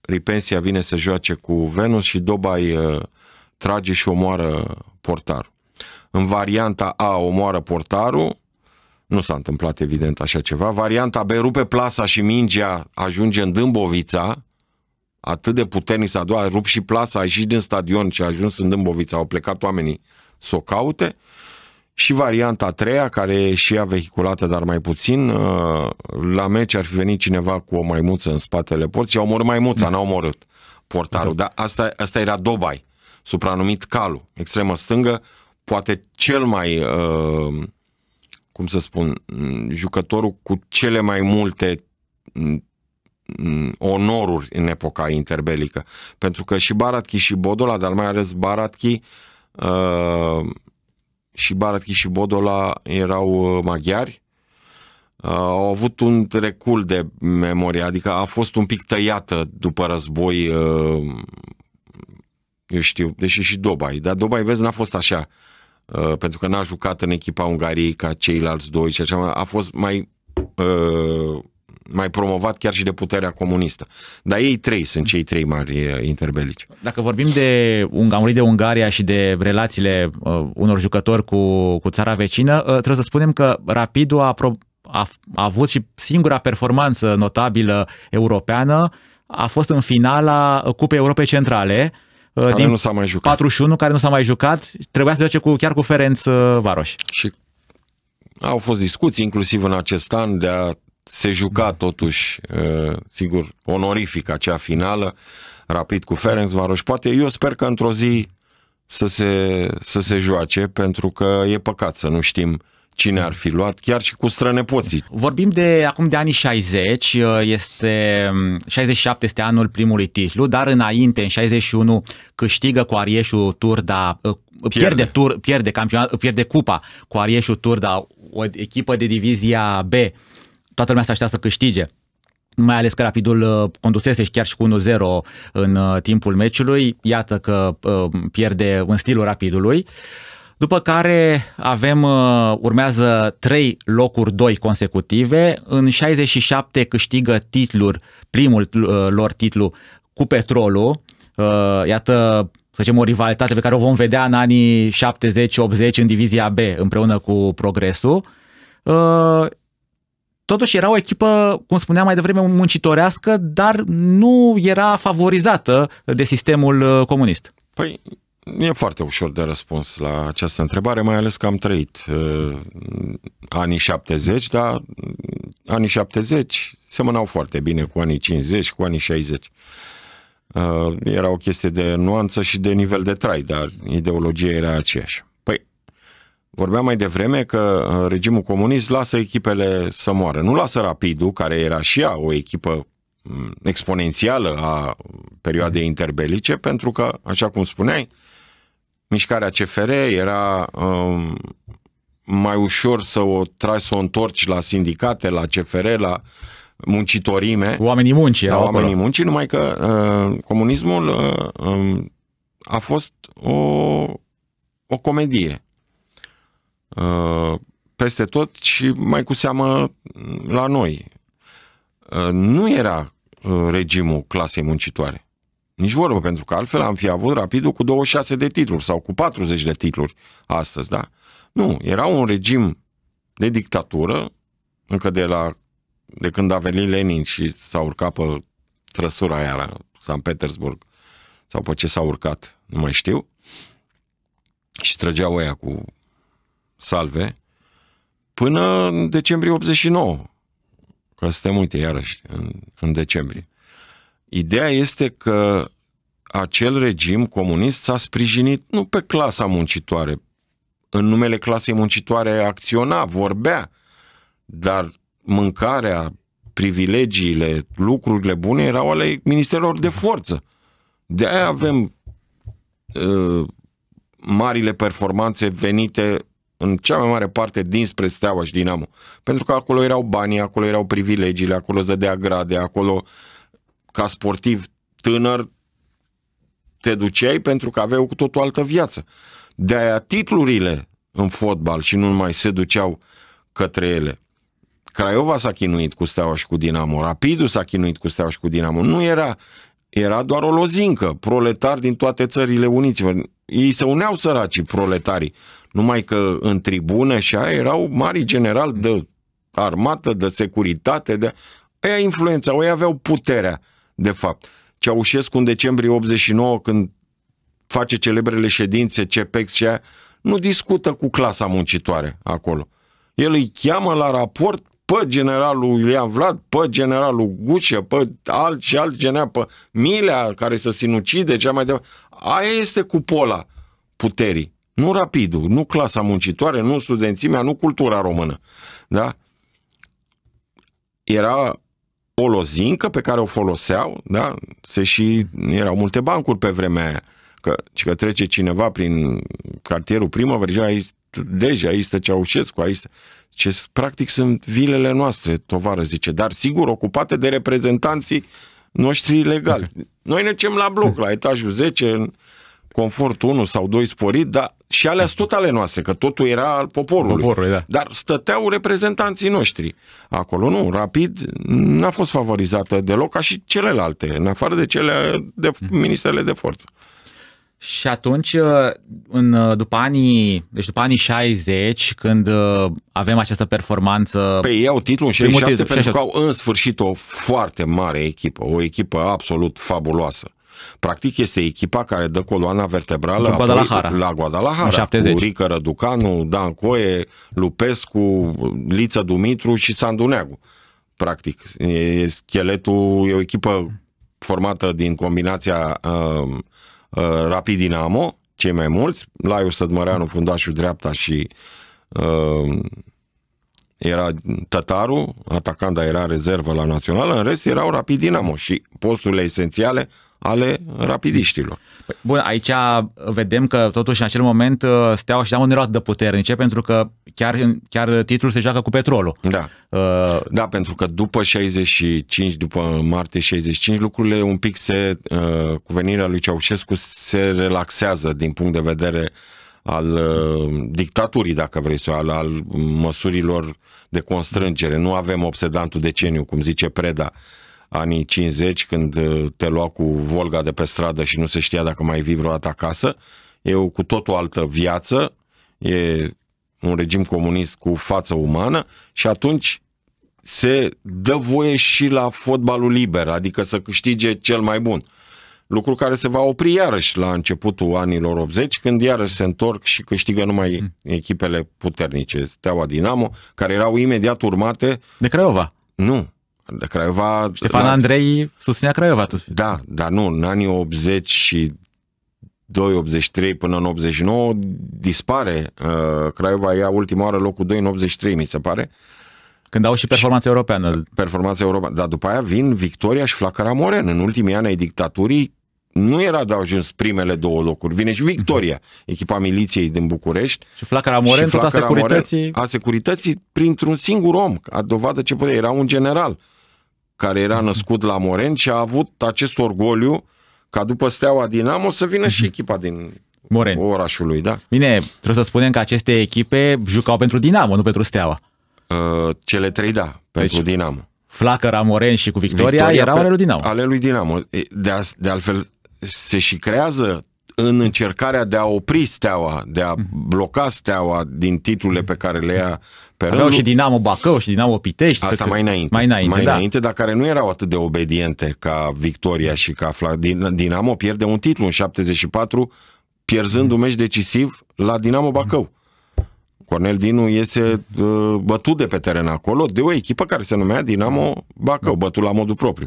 Ripensia vine să joace cu Venus și Dobai uh, trage și omoară portarul. În varianta A omoară portarul, nu s-a întâmplat evident așa ceva, varianta B rupe plasa și mingea ajunge în Dâmbovița, atât de puternic s-a doar rupt și plasa, a ieșit din stadion și a ajuns în Dâmbovița, au plecat oamenii să o caute. Și varianta a treia, care e și ea vehiculată, dar mai puțin, uh, la meci ar fi venit cineva cu o maimuță în spatele porții, au omorât maimuța, n-au omorât portarul, dar asta, asta era Dobai, supranumit Calu, extremă stângă, poate cel mai, uh, cum să spun, mm, jucătorul cu cele mai multe mm, Mm, onoruri în epoca interbelică. Pentru că și Baratki și Bodola, dar mai ales Baratki, uh, și Baratki și Bodola erau uh, maghiari, uh, au avut un recul de memorie, adică a fost un pic tăiată după război, eu știu, deși și Dobai, dar Dobai, vezi, n-a fost așa, uh, pentru că n-a jucat în echipa Ungariei ca ceilalți doi, și așa, a fost mai uh, mai promovat chiar și de puterea comunistă. Dar ei trei sunt cei trei mari eh, interbelici. Dacă vorbim de, am de Ungaria și de relațiile uh, unor jucători cu, cu țara vecină, uh, trebuie să spunem că Rapidul a, pro, a, a avut și singura performanță notabilă europeană, a fost în finala Cupei Europei Centrale, care din nu s-a mai jucat. 41, care nu s-a mai jucat, trebuia să joace cu, chiar cu Ferenț Varoș. Și au fost discuții, inclusiv în acest an, de a se juca da. totuși, uh, sigur, onorific acea finală, rapid cu Ferencvaros. Poate eu sper că într-o zi să se, să se joace, pentru că e păcat să nu știm cine ar fi luat, chiar și cu strănepoții. Vorbim de acum de anii 60, uh, este 67 um, este anul primului titlu, dar înainte, în 61, câștigă cu Arieșul Turda, uh, pierde, pierde, tur, pierde, campionat, pierde cupa cu Arieșul Turda, o echipă de divizia B toată lumea se aștea să câștige mai ales că Rapidul uh, condusese chiar și cu 1-0 în uh, timpul meciului, iată că uh, pierde în stilul Rapidului. După care avem, urmează trei locuri 2 consecutive, în 67 câștigă titlul, primul lor titlu cu Petrolul, iată să zicem, o rivalitate pe care o vom vedea în anii 70-80 în divizia B împreună cu Progresul totuși era o echipă, cum spuneam mai devreme, muncitorească, dar nu era favorizată de sistemul uh, comunist. Păi, e foarte ușor de răspuns la această întrebare, mai ales că am trăit uh, anii 70, dar anii 70 semănau foarte bine cu anii 50, cu anii 60. Uh, era o chestie de nuanță și de nivel de trai, dar ideologia era aceeași. Vorbeam mai devreme că uh, regimul comunist lasă echipele să moară. Nu lasă Rapidul, care era și ea o echipă mm, exponențială a perioadei mm. interbelice, pentru că, așa cum spuneai, mișcarea CFR era um, mai ușor să o trai, să o întorci la sindicate, la CFR, la muncitorime. Oamenii muncii. Da, oamenii acolo. muncii, numai că uh, comunismul uh, um, a fost o, o comedie. Uh, peste tot și mai cu seamă la noi. Uh, nu era uh, regimul clasei muncitoare. Nici vorbă, pentru că altfel am fi avut rapidul cu 26 de titluri sau cu 40 de titluri astăzi, da? Nu, era un regim de dictatură, încă de la de când a venit Lenin și s-a urcat pe trăsura aia la San Petersburg sau pe ce s-a urcat, nu mai știu, și trăgeau aia cu salve până în decembrie 89. Că suntem, uite, iarăși, în, în decembrie. Ideea este că acel regim comunist s-a sprijinit nu pe clasa muncitoare, în numele clasei muncitoare acționa, vorbea, dar mâncarea, privilegiile, lucrurile bune erau ale ministerelor de forță. De aia avem uh, marile performanțe venite în cea mai mare parte dinspre Steaua și Dinamo. Pentru că acolo erau banii, acolo erau privilegiile, acolo îți grade, acolo ca sportiv tânăr te duceai pentru că aveau cu totul altă viață. De aia titlurile în fotbal și nu mai se duceau către ele. Craiova s-a chinuit cu Steaua și cu Dinamo, Rapidul s-a chinuit cu Steaua și cu Dinamo. Nu era, era doar o lozincă, proletari din toate țările uniți. Ei se uneau săracii proletarii numai că în tribune, și aia erau mari general de armată, de securitate, de... Aia influența, ei aveau puterea, de fapt. Ceaușescu în decembrie 89, când face celebrele ședințe CPEX și aia, nu discută cu clasa muncitoare acolo. El îi cheamă la raport pe generalul Iulian Vlad, pe generalul Gușe, pe alt și alt general, pe Milea care să sinucide, cea mai departe. Aia este cupola puterii nu rapidul, nu clasa muncitoare, nu studențimea, nu cultura română. Da? Era o lozincă pe care o foloseau, da? Se și erau multe bancuri pe vremea aia. Că, că trece cineva prin cartierul primăverii, aici Deja, deci, aici stă Ceaușescu, aici stă... Ce, practic sunt vilele noastre, tovară zice, dar sigur ocupate de reprezentanții noștri legali. Noi ne cem la bloc, la etajul 10, în confort 1 sau 2 sporit, dar și alea sunt tot ale noastre, că totul era al poporului. poporului da. Dar stăteau reprezentanții noștri. Acolo nu, Rapid n-a fost favorizată deloc ca și celelalte, în afară de cele de mhm. ministerele de forță. Și atunci, uh, în, uh, după, anii, deci după anii 60, când uh, avem această performanță... Pe păi ei au titlul în 67 titlu, pentru 67. că au în sfârșit o foarte mare echipă, o echipă absolut fabuloasă. Practic este echipa care dă coloana vertebrală la Guadalajara, la Guadalajara 70. cu Rică Răducanu, Dan Coe, Lupescu, Liță Dumitru și Sanduneagu. Practic, e scheletul, e o echipă formată din combinația uh, uh, Rapid Dinamo, cei mai mulți, Laiu Sădmăreanu, fundașul dreapta și uh, era Tătaru, atacant, era rezervă la Națională, în rest erau Rapid Dinamo și posturile esențiale ale rapidiștilor. Păi, bun, aici vedem că totuși în acel moment uh, Steaua și Dinamo erau de puternice pentru că chiar, chiar titlul se joacă cu petrolul. Da. Uh, da, pentru că după 65, după martie 65, lucrurile un pic se, uh, cu venirea lui Ceaușescu se relaxează din punct de vedere al uh, dictaturii, dacă vrei să al, al măsurilor de constrângere. Nu avem obsedantul deceniu, cum zice Preda, uh, anii 50, când uh, te lua cu Volga de pe stradă și nu se știa dacă mai vii vreodată acasă. E o cu tot o altă viață, e un regim comunist cu față umană și atunci se dă voie și la fotbalul liber, adică să câștige cel mai bun. Lucru care se va opri iarăși la începutul anilor 80, când iarăși se întorc și câștigă numai hmm. echipele puternice, Steaua Dinamo, care erau imediat urmate... De Craiova. Nu, de Craiova... Ștefan la... Da. Andrei susținea Craiova atunci. Da, dar nu, în anii 80 și 2, 83 până în 89 dispare. Uh, Craiova ia ultima oară locul 2 în 83, mi se pare. Când au și performanța și europeană. Performanța europeană. Dar după aia vin Victoria și Flacăra Moren. În ultimii ani ai dictaturii nu era de ajuns primele două locuri. Vine și Victoria, echipa miliției din București. Și Flacăra Moren, și Flacăra tot a securității. Moren, a securității printr-un singur om, a dovadă ce putea, era un general care era născut la Moren și a avut acest orgoliu ca după Steaua Dinamo să vină și echipa din Moren. orașului. Da? Bine, trebuie să spunem că aceste echipe jucau pentru Dinamo, nu pentru Steaua. Uh, cele trei, da, deci pentru deci, Dinamo. Flacăra, Moren și cu Victoria, Victoria erau ale lui Dinamo. Ale lui Dinamo. De, a, de altfel, se și creează în încercarea de a opri steaua, de a mhm. bloca steaua din titlurile pe care le ia pe Aveau rândul... și Dinamo Bacău și Dinamo Pitești. Asta să... mai înainte. Mai înainte, mai da. înainte, dar care nu erau atât de obediente ca Victoria și ca Fla... Dinamo pierde un titlu în 74, pierzând mm. un meci decisiv la Dinamo Bacău. Cornel Dinu iese uh, bătut de pe teren acolo de o echipă care se numea Dinamo Bacău, bătut la modul propriu.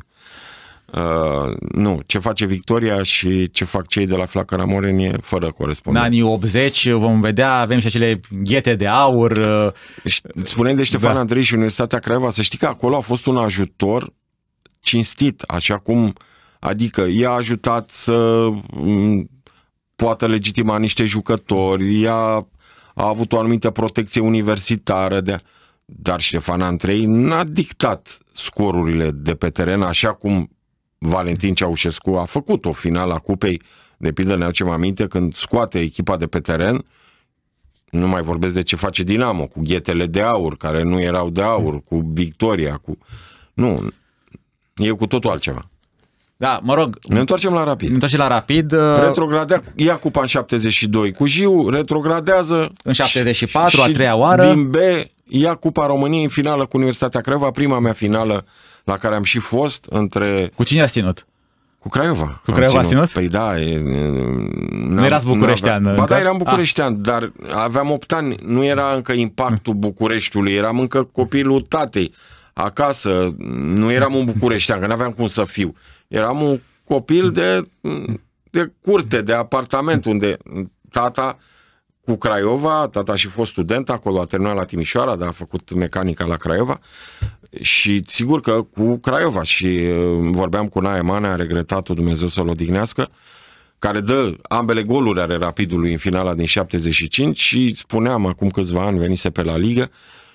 Uh, nu, ce face Victoria și ce fac cei de la Flacăra Moren e fără corespondență. În anii 80 vom vedea, avem și acele ghete de aur. Uh... Spuneam de Ștefan da. Andrei și Universitatea Craiova, să știi că acolo a fost un ajutor cinstit, așa cum, adică i-a ajutat să poată legitima niște jucători, ea a avut o anumită protecție universitară, de... dar Ștefan Andrei n-a dictat scorurile de pe teren așa cum Valentin Ceaușescu a făcut o finală a cupei, de pildă ne aducem aminte, când scoate echipa de pe teren, nu mai vorbesc de ce face Dinamo, cu ghetele de aur, care nu erau de aur, cu victoria, cu... Nu, e cu totul altceva. Da, mă rog. Ne întoarcem la rapid. Ne întoarcem la rapid. Uh, Retrogradea, ia cupa în 72 cu Jiu, retrogradează. În 74, și, a treia oară. Din B, ia cupa României în finală cu Universitatea Creva, prima mea finală la care am și fost între... Cu cine a ținut? Cu Craiova. Cu Craiova ținut? Păi da. E, nu erați bucureștean. Ba da, eram ah. bucureștean, A. dar aveam 8 ani. Nu era încă impactul Bucureștiului, eram încă copilul tatei. Acasă, nu eram un bucureștean, că nu aveam cum să fiu. Eram un copil de, de curte, de apartament, unde tata cu Craiova, tata și fost student acolo, a terminat la Timișoara, dar a făcut mecanica la Craiova și sigur că cu Craiova și uh, vorbeam cu Nae a regretat-o Dumnezeu să-l odihnească, care dă ambele goluri ale Rapidului în finala din 75 și spuneam acum câțiva ani, venise pe la Ligă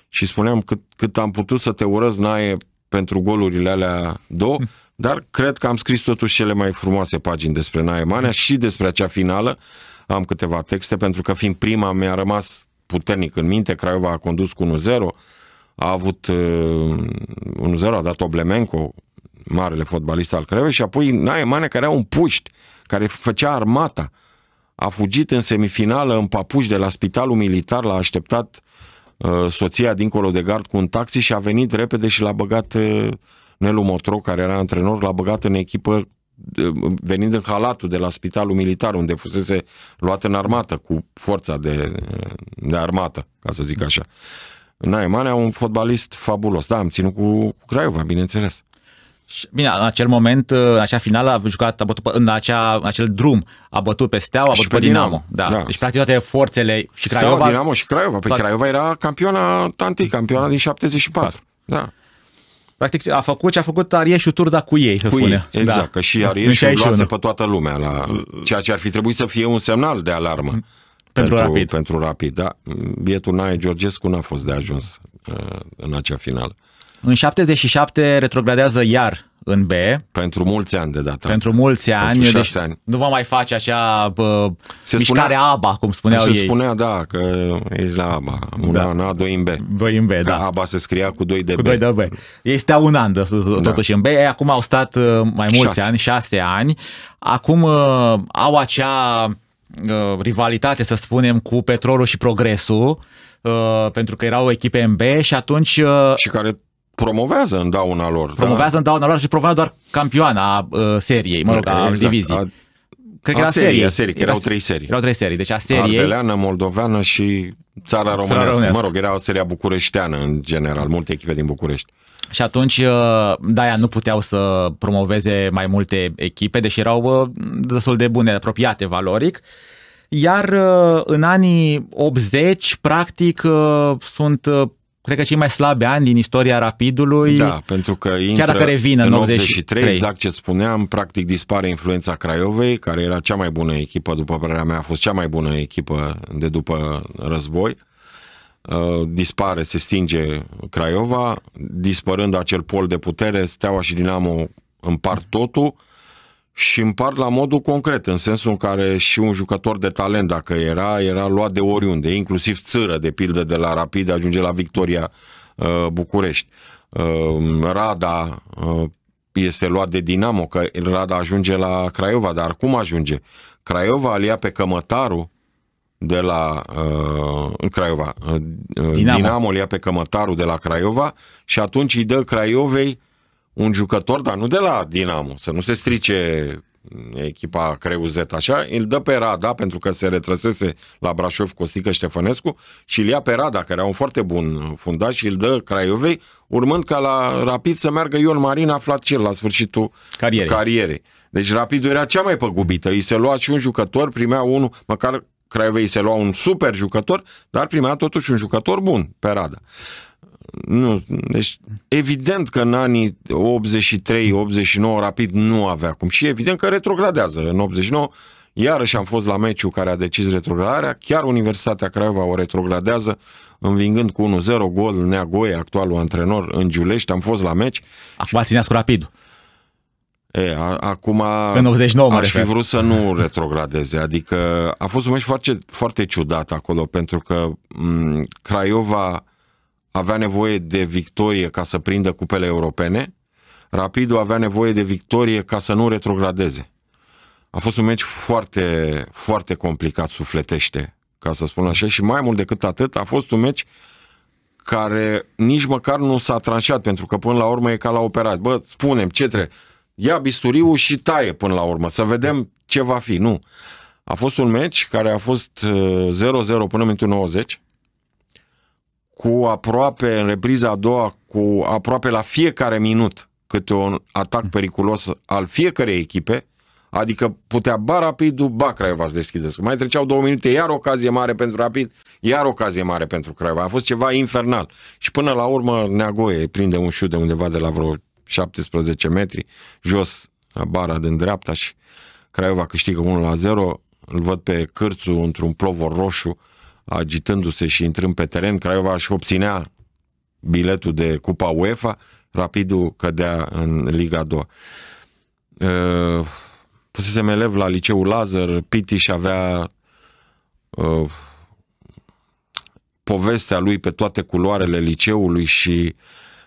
și spuneam cât, cât am putut să te urăz, Nae, pentru golurile alea două, dar cred că am scris totuși cele mai frumoase pagini despre Nae Manea și despre acea finală, am câteva texte, pentru că fiind prima mi-a rămas puternic în minte, Craiova a condus cu 1-0, a avut uh, 1-0, a dat Oblemenco, marele fotbalist al Craiovei, și apoi Nae Mane, care era un puști, care făcea armata, a fugit în semifinală în papuși de la spitalul militar, l-a așteptat uh, soția dincolo de gard cu un taxi și a venit repede și l-a băgat uh, Nelu Motro, care era antrenor, l-a băgat în echipă venind în halatul de la spitalul militar unde fusese luat în armată cu forța de, de armată, ca să zic așa. Naimanea, un fotbalist fabulos. Da, am ținut cu, cu Craiova, bineînțeles. Bine, în acel moment, în acea finală, a jucat, a bătut, în, acea, în acel drum, a bătut pe Steaua, a bătut pe Dinamo. Dinamo. Da. da. Deci, practic, toate forțele și Craiova... Steaua, Dinamo și Craiova. Pe păi Craiova era campioana Tanti, campioana din 74. 4. Da. Practic a făcut ce a făcut Arieșul Turda cu ei, să cu spune. Ei, exact, da. că și da. Arieșul deci luase pe toată lumea, la, ceea ce ar fi trebuit să fie un semnal de alarmă. Pentru, pentru rapid. Pentru rapid, da. Bietul Nae Georgescu n-a fost de ajuns uh, în acea finală. În 77 retrogradează iar în B. Pentru mulți ani de data Pentru asta. mulți ani. Pentru deci ani. Nu va mai face așa bă, se mișcare spunea, ABA, cum spuneau se ei. Se spunea, da, că ești la ABA. Un da. an A, doi în B. Doi în B, că da. ABA se scria cu doi de cu B. Doi de B. Ei un an da. totuși da. în B. Ei acum au stat uh, mai mulți șase. ani, șase ani. Acum uh, au acea uh, rivalitate, să spunem, cu Petrolul și Progresul, pentru că erau echipe în B și atunci... Și care promovează în dauna lor. Da? Promovează da? în dauna lor și promovează doar campioana a uh, seriei, mă rog, a exact, diviziei. A, Cred că a serie, serie. A serie, că erau trei serii. Erau trei serii, deci a seriei... Ardeleană, Moldoveană și Țara Românească. Țara Românească. Mă rog, era o serie bucureșteană în general, multe echipe din București. Și atunci, uh, de nu puteau să promoveze mai multe echipe, deși erau uh, destul de bune, apropiate valoric. Iar în anii 80, practic, sunt cred că cei mai slabi ani din istoria Rapidului. Da, pentru că intră chiar dacă revină în 83, 83, exact ce spuneam, practic dispare influența Craiovei, care era cea mai bună echipă, după părerea mea, a fost cea mai bună echipă de după război. Uh, dispare, se stinge Craiova, dispărând acel pol de putere, Steaua și Dinamo împart totul și împart la modul concret, în sensul în care și un jucător de talent, dacă era, era luat de oriunde, inclusiv țără, de pildă, de la Rapid, ajunge la Victoria uh, București. Uh, Rada uh, este luat de Dinamo, că Rada ajunge la Craiova, dar cum ajunge? Craiova alia pe Cămătaru de la uh, Craiova. Dinamo. Dinamo alia pe Cămătaru de la Craiova și atunci îi dă Craiovei un jucător, dar nu de la Dinamo, să nu se strice echipa Creuzet așa, îl dă pe Rada pentru că se retrăsese la Brașov Costică Ștefănescu și îl ia pe Rada, care era un foarte bun fundaș și îl dă Craiovei, urmând ca la Rapid să meargă Ion Marin aflat cel la sfârșitul carierei. carierei. Deci Rapidul era cea mai păgubită, îi se lua și un jucător, primea unul, măcar Craiovei se lua un super jucător, dar primea totuși un jucător bun pe Rada. Nu, deci evident că în anii 83-89 Rapid nu avea cum și evident că retrogradează. În 89 iarăși am fost la meciul care a decis retrogradarea, chiar Universitatea Craiova o retrogradează învingând cu 1-0 gol Neagoe, actualul antrenor în Giulești, am fost la meci. Acum și... țineați cu Rapid. E, a, acum în 89, aș fi vrut să nu retrogradeze, adică a fost un meci foarte, foarte ciudat acolo, pentru că m- Craiova avea nevoie de victorie ca să prindă cupele europene, Rapidul avea nevoie de victorie ca să nu retrogradeze. A fost un meci foarte, foarte complicat sufletește, ca să spun așa, și mai mult decât atât, a fost un meci care nici măcar nu s-a tranșat, pentru că până la urmă e ca la operat. Bă, spunem ce trebuie. Ia bisturiu și taie până la urmă, să vedem ce va fi. Nu. A fost un meci care a fost 0-0 uh, până în 90, cu aproape, în repriza a doua, cu aproape la fiecare minut câte un atac periculos al fiecarei echipe, adică putea ba Rapidul, ba Craiova să deschide. Mai treceau două minute, iar ocazie mare pentru Rapid, iar ocazie mare pentru Craiova. A fost ceva infernal. Și până la urmă Neagoie prinde un șut de undeva de la vreo 17 metri, jos bara din dreapta și Craiova câștigă 1 la 0. Îl văd pe Cârțu într-un plovor roșu, agitându-se și intrând pe teren, Craiova își obținea biletul de Cupa UEFA, Rapidul cădea în Liga 2. Uh, pusesem elev la liceul Lazar, Pitiș avea povestea lui pe toate culoarele liceului și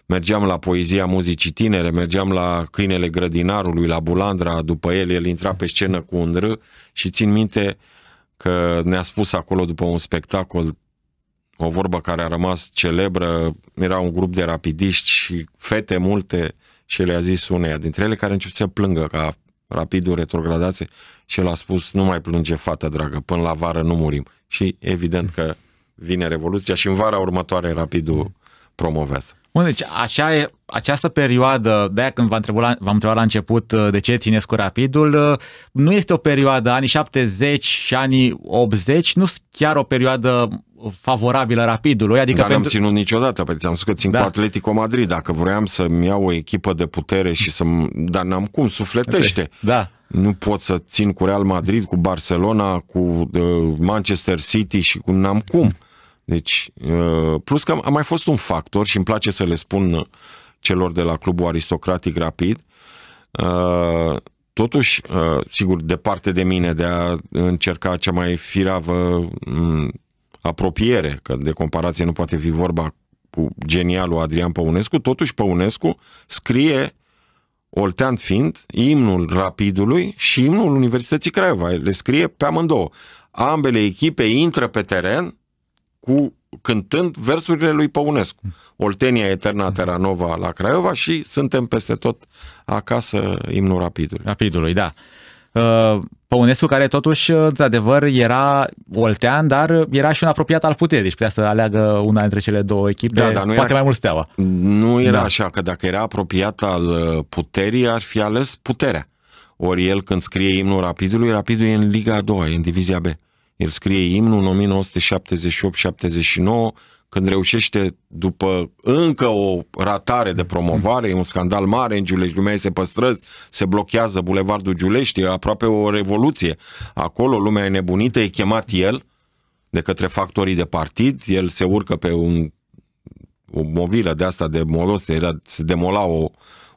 mergeam la poezia muzicii tinere, mergeam la câinele grădinarului, la Bulandra, după el, el intra pe scenă cu un r și țin minte uh, că ne-a spus acolo după un spectacol o vorbă care a rămas celebră, era un grup de rapidiști și fete multe și le-a zis uneia dintre ele care început să plângă ca rapidul retrogradație și el a spus nu mai plânge fată dragă, până la vară nu murim. Și evident că vine Revoluția și în vara următoare rapidul promovează. Bun, deci așa e, această perioadă, de-aia când v-am întrebat, la, v-am întrebat la început uh, de ce țineți cu rapidul, uh, nu este o perioadă, anii 70 și anii 80, nu sunt chiar o perioadă favorabilă rapidului. Adică Dar pentru... n-am ținut niciodată, pentru că am spus că țin da. cu Atletico Madrid. Dacă vroiam să-mi iau o echipă de putere și să Dar n-am cum, sufletește. Da. Nu pot să țin cu Real Madrid, cu Barcelona, cu uh, Manchester City și cu n-am cum. Deci, uh, plus că a mai fost un factor și îmi place să le spun uh, celor de la Clubul Aristocratic Rapid, uh, totuși, sigur, departe de mine de a încerca cea mai firavă mm, apropiere, că de comparație nu poate fi vorba cu genialul Adrian Păunescu, totuși Păunescu scrie Oltean fiind imnul Rapidului și imnul Universității Craiova. Le scrie pe amândouă. Ambele echipe intră pe teren cu cântând versurile lui Păunescu. Oltenia Eterna Teranova la Craiova și suntem peste tot acasă imnul Rapidului. Rapidului, da. Uh, Păunescu care totuși, într-adevăr, era oltean, dar era și un apropiat al puterii, deci putea să aleagă una dintre cele două echipe, da, da, nu poate era, mai mult steaua. Nu era da. așa, că dacă era apropiat al uh, puterii, ar fi ales puterea. Ori el, când scrie imnul Rapidului, Rapidul e în Liga a doua, e în Divizia B. El scrie imnul în 1978-79, când reușește după încă o ratare de promovare, e un scandal mare în Giulești, lumea se păstrăzi, se blochează bulevardul Giulești, e aproape o revoluție. Acolo lumea e nebunită, e chemat el de către factorii de partid, el se urcă pe un, o mobilă de asta de molos, se demola o,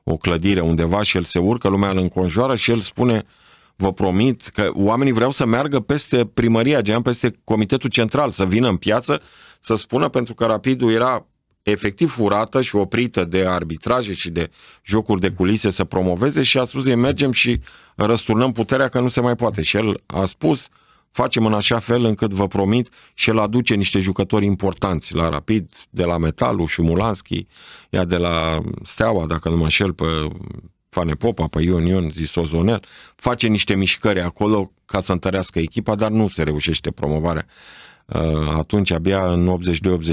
o clădire undeva și el se urcă, lumea îl înconjoară și el spune uh, vă promit că oamenii vreau să meargă peste primăria Geam, peste comitetul central, să vină în piață, să spună pentru că Rapidul era efectiv furată și oprită de arbitraje și de jocuri de culise să promoveze și a spus mergem și răsturnăm puterea că nu se mai poate. Și el a spus facem în așa fel încât vă promit și el aduce niște jucători importanți la Rapid, de la Metalul și Mulanski, ea de la Steaua, dacă nu mă înșel, pe Fane Popa, pe Ion Ion, Ozonel, face niște mișcări acolo ca să întărească echipa, dar nu se reușește promovarea. Uh, atunci, abia în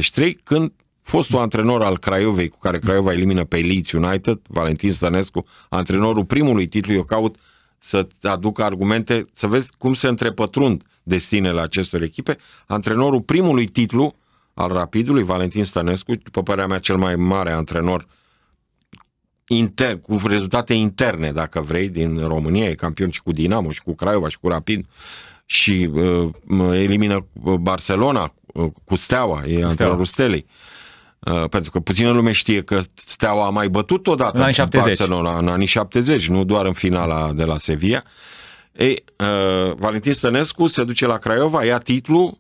82-83, când fostul antrenor al Craiovei, cu care Craiova elimină pe Leeds United, Valentin Stănescu, antrenorul primului titlu, eu caut să aduc argumente, să vezi cum se întrepătrund destinele acestor echipe. Antrenorul primului titlu al Rapidului, Valentin Stănescu, după părerea mea cel mai mare antrenor uh, inter, cu rezultate interne, dacă vrei, din România, e campion și cu Dinamo și cu Craiova și cu Rapid și uh, elimină uh, Barcelona uh, cu Steaua, e antrenorul Stelei. Uh, pentru că puțină lume știe că Steaua a mai bătut odată în, anii 70. Barcelona în anii 70, nu doar în finala de la Sevilla. Ei, uh, Valentin Stănescu se duce la Craiova, ia titlu,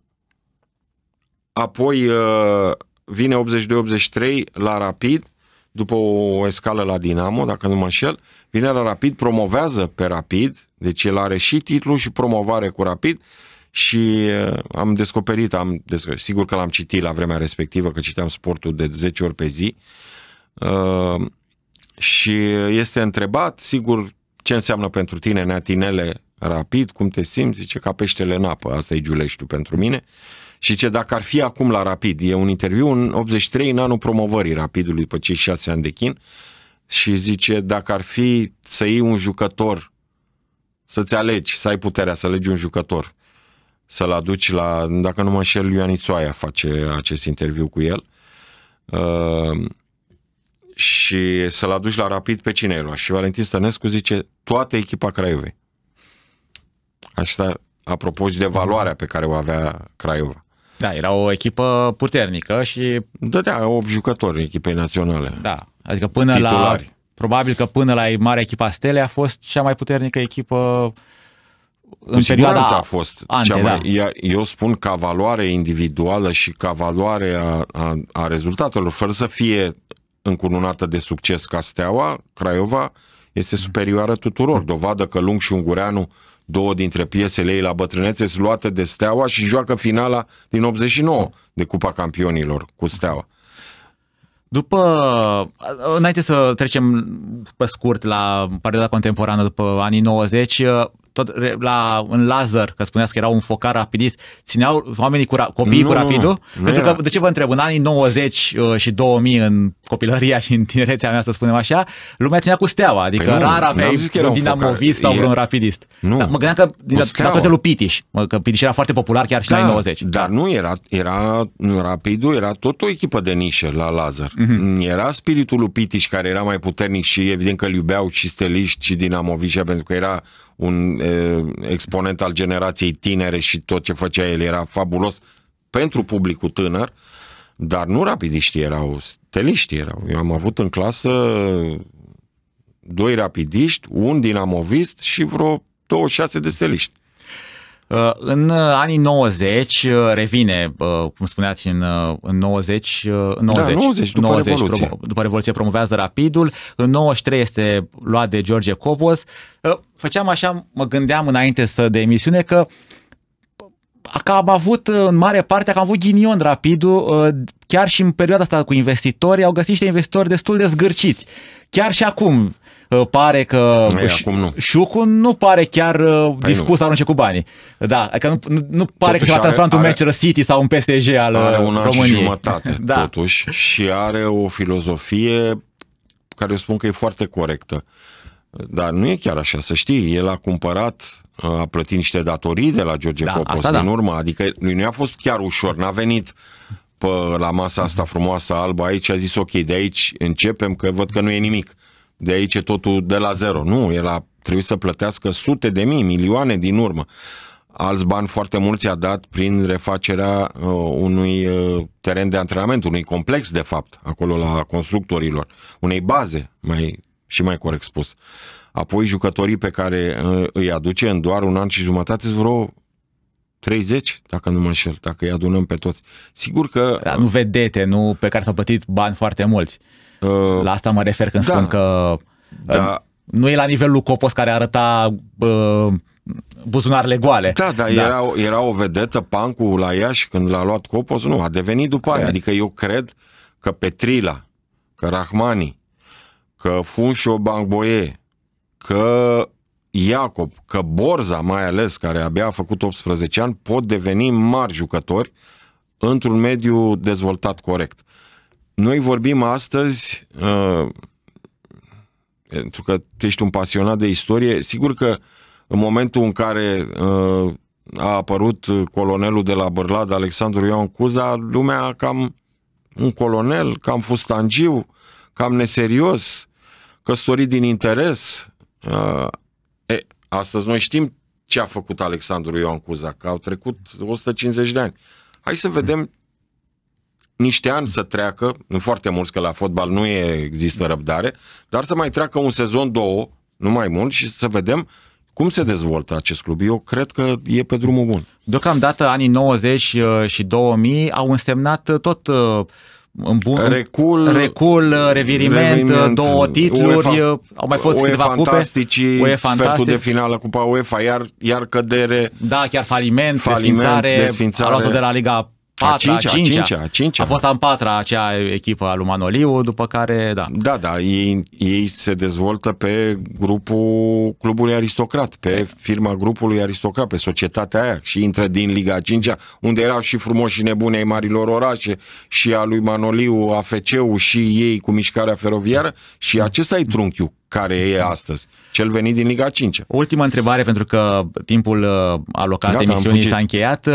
apoi uh, vine 82-83 la Rapid, după o escală la Dinamo, dacă nu mă înșel. Vinerea Rapid promovează pe Rapid, deci el are și titlu și promovare cu Rapid și uh, am descoperit, am descoperit, sigur că l-am citit la vremea respectivă, că citeam sportul de 10 ori pe zi uh, și este întrebat, sigur, ce înseamnă pentru tine, neatinele, rapid, cum te simți, zice, ca peștele în apă, asta e giuleștiul pentru mine. Uh, și ce dacă ar fi acum la Rapid, e un interviu în 83, în anul promovării Rapidului, după cei șase ani de chin, și zice, dacă ar fi să iei un jucător, să-ți alegi, să ai puterea să alegi un jucător, să-l aduci la, dacă nu mă înșel, Ioanițoaia face acest interviu cu el, uh, și să-l aduci la rapid pe cine era. Și Valentin Stănescu zice, toată echipa Craiovei. Asta, apropo de valoarea pe care o avea Craiova. Da, era o echipă puternică și... Dădea 8 jucători echipei naționale. Da, adică până titulari. la... Probabil că până la mare echipa Stele a fost cea mai puternică echipă în Cu perioada a fost. Ante, cea mai, da. eu spun ca valoare individuală și ca valoare a, a, a rezultatelor, fără să fie încununată de succes ca Steaua, Craiova este superioară tuturor. Mm. Dovadă că Lung și Ungureanu uh, două dintre piesele ei la bătrânețe sunt luate de Steaua și joacă finala din 89 de Cupa Campionilor cu Steaua. După, înainte să trecem pe scurt la perioada contemporană, după anii 90, tot la, în laser, că spuneați că era un focar rapidist, țineau oamenii cu ra- copiii nu, cu rapidul? Nu Pentru era. că, de ce vă întreb, în anii 90 uh, și 2000, în copilăria și în tinerețea mea, să spunem așa, lumea ținea cu steaua, adică păi nu, rar aveai un dinamovist sau vreun rapidist. Nu. Dar mă gândeam că din toate lui Pitiș, că Pitiș era foarte popular chiar și da, în anii 90. Dar nu era, era rapidul, era tot o echipă de nișă la laser. Mm-hmm. Era spiritul lui Pitiș care era mai puternic și evident că îl iubeau și steliști și dinamoviști, pentru că era un e, exponent al generației tinere și tot ce făcea el era fabulos pentru publicul tânăr, dar nu rapidiștii erau, steliștii erau. Eu am avut în clasă doi rapidiști, un dinamovist și vreo 26 de steliști. Uh, în uh, anii 90 uh, revine, cum spuneați, în, în 90, în 90, da, 90, după 90 Revoluție. Promo, după Revoluție promovează rapidul, în 93 este luat de George Copos. Făceam așa, mă gândeam înainte să de emisiune că că am avut în mare parte, că am avut ghinion rapidul, chiar și în perioada asta cu investitori, au găsit niște investitori destul de zgârciți. Chiar și acum, Uh, pare că... Ei, nu. Șucu nu pare chiar uh, păi dispus nu. să arunce cu banii. Da, adică nu, nu, pare totuși că și-a transformat un Manchester City sau un PSG al are uh, un României. Și jumătate, da. totuși, și are o filozofie care eu spun că e foarte corectă. Dar nu e chiar așa, să știi. El a cumpărat, a plătit niște datorii de la George da, Copos din da. urmă. Adică lui nu a fost chiar ușor, n-a venit pe la masa asta frumoasă albă aici, a zis ok, de aici începem că văd că nu e nimic de aici e totul de la zero. Nu, el a trebuit să plătească sute de mii, milioane din urmă. Alți bani foarte mulți a dat prin refacerea uh, unui uh, teren de antrenament, unui complex, de fapt, acolo la constructorilor, unei baze, mai și mai corect spus. Apoi jucătorii pe care uh, îi aduce în doar un an și jumătate sunt vreo 30, dacă nu mă înșel, dacă îi adunăm pe toți. Sigur că... Dar nu vedete, nu pe care s-au plătit bani foarte mulți. Uh, La asta mă refer când da, spun că da. Uh, nu e la nivelul Copos care arăta uh, buzunarele goale. Da, dar da. Era, era o vedetă, Pancu la Iași, când l-a luat Copos, nu, a devenit după aia. Adică eu cred că Petrila, că Rahmani, că Funșo Bangboie, că Iacob, că Borza mai ales, care abia a făcut 18 ani, pot deveni mari jucători într-un mediu dezvoltat corect. Noi vorbim astăzi, uh, pentru că tu ești un pasionat de istorie, sigur că în momentul în care uh, a apărut colonelul de la Bărlad, Alexandru Ioan Cuza, lumea cam un colonel, cam fustangiu, cam neserios, căsătorit din interes. Uh, e, astăzi noi știm ce a făcut Alexandru Ioan Cuza, că au trecut 150 de ani. Hai să vedem niște ani să treacă, nu foarte mulți că la fotbal nu e, există răbdare, dar să mai treacă un sezon, două, nu mai mult, și să vedem cum se dezvoltă acest club? Eu cred că e pe drumul bun. Deocamdată anii 90 uh, și 2000 au însemnat uh, tot uh, în bun, recul, recul reviriment, reviriment, două titluri, UEFA, au mai fost UEFA câteva cupe. UEFA fantastic. de finală Cupa UEFA, iar, iar cădere. Da, chiar faliment, faliment desfințare, desfințare. a luat de la Liga patra, a cincea, a cincea, a cincea. A fost în patra acea echipă a lui Manoliu, după care, da. Da, da, ei, ei se dezvoltă pe grupul clubului aristocrat, pe firma grupului aristocrat, pe societatea aia și intră din Liga 5 unde erau și frumoși și nebuni ai marilor orașe și a lui Manoliu, AFC-ul și ei cu mișcarea feroviară și acesta e trunchiul care e astăzi, cel venit din Liga 5. Ultima întrebare, pentru că timpul uh, alocat Gata, emisiunii s-a încheiat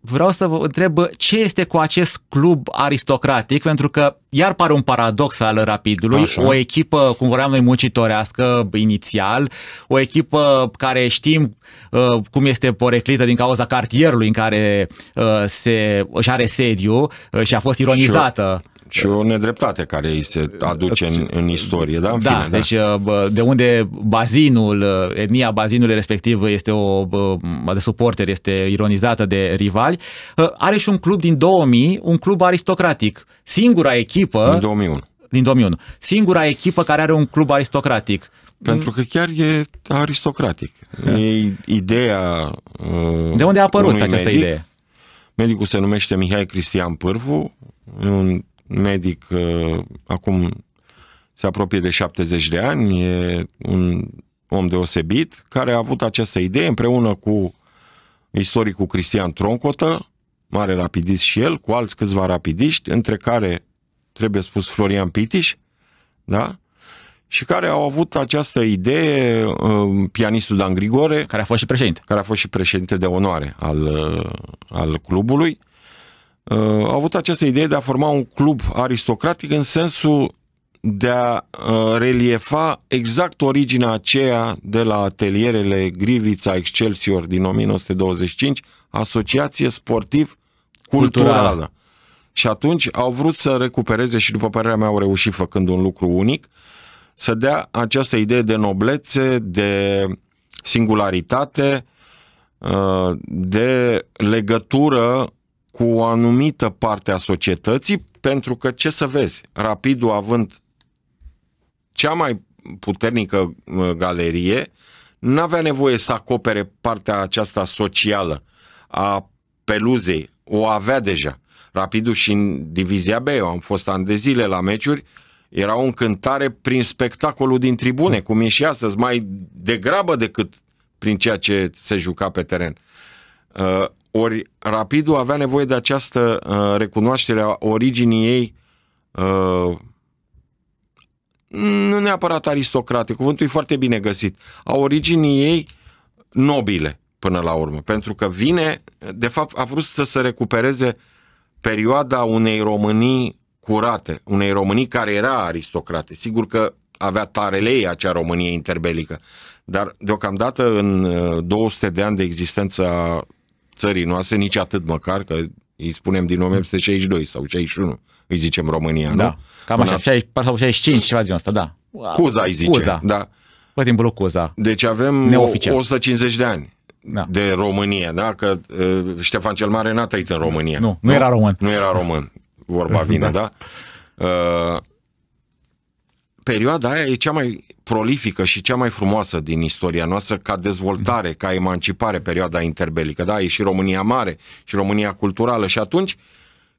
vreau să vă întreb ce este cu acest club aristocratic, pentru că iar pare un paradox al Rapidului, Așa. o echipă, cum vorbeam noi, muncitorească inițial, o echipă care știm uh, cum este poreclită din cauza cartierului în care uh, se, își are sediu uh, și a fost ironizată și o nedreptate care îi se aduce în, în istorie, da? În da, fine, da. deci da. de unde bazinul, uh, etnia bazinului respectiv este o, de suporter, este ironizată de rivali, uh, are și un club din 2000, un club aristocratic. Singura echipă... Din 2001. Din 2001. Singura echipă care are un club aristocratic. Pentru că chiar e aristocratic. Da. E ideea... De unde a apărut această medic. idee? Medicul se numește Mihai Cristian Pârvu, un medic uh, acum se apropie de 70 de ani, e un om deosebit, care a avut această idee împreună cu istoricul Cristian Troncotă, mare rapidist și el, cu alți câțiva rapidiști, între care trebuie spus Florian Pitiș, da? și care au avut această idee, uh, pianistul Dan Grigore, care a fost și președinte, care a fost și președinte de onoare al, uh, al clubului, Uh, au avut această idee de a forma un club aristocratic în sensul de a uh, reliefa exact originea aceea de la atelierele Grivița Excelsior din 1925, Asociație Sportiv Culturală. Culturală. Și atunci au vrut să recupereze și după părerea mea au reușit făcând un lucru unic, să dea această idee de noblețe, de singularitate, uh, de legătură cu o anumită parte a societății, pentru că ce să vezi, Rapidul având cea mai puternică galerie, nu avea nevoie să acopere partea aceasta socială a peluzei, o avea deja. Rapidul și în divizia B, eu am fost ani de zile la meciuri, era o încântare prin spectacolul din tribune, cum e și astăzi, mai degrabă decât prin ceea ce se juca pe teren. Uh, ori Rapidul avea nevoie de această uh, recunoaștere a originii ei uh, nu neapărat aristocrate, cuvântul e foarte bine găsit, a originii ei nobile până la urmă, pentru că vine, de fapt a vrut să se recupereze perioada unei Românii curate, unei Românii care era aristocrate. Sigur că avea tarele acea Românie interbelică, dar deocamdată în 200 uh, de ani de existență a țării noastre, nici atât măcar, că îi spunem din 1862 sau 61, îi zicem România, da. nu? Cam Până așa, 64 sau 65, ceva din asta, da. Cuza îi zice, Cuza. da. Pe timpul Cuza. Deci avem Neoficial. 150 de ani da. de România, da? Că uh, Ștefan cel Mare n-a trăit în România. Nu, nu, nu era român. Nu era român, vorba vine, da? da? Uh, perioada aia e cea mai prolifică și cea mai frumoasă din istoria noastră ca dezvoltare, ca emancipare perioada interbelică. Da, e și România mare și România culturală și atunci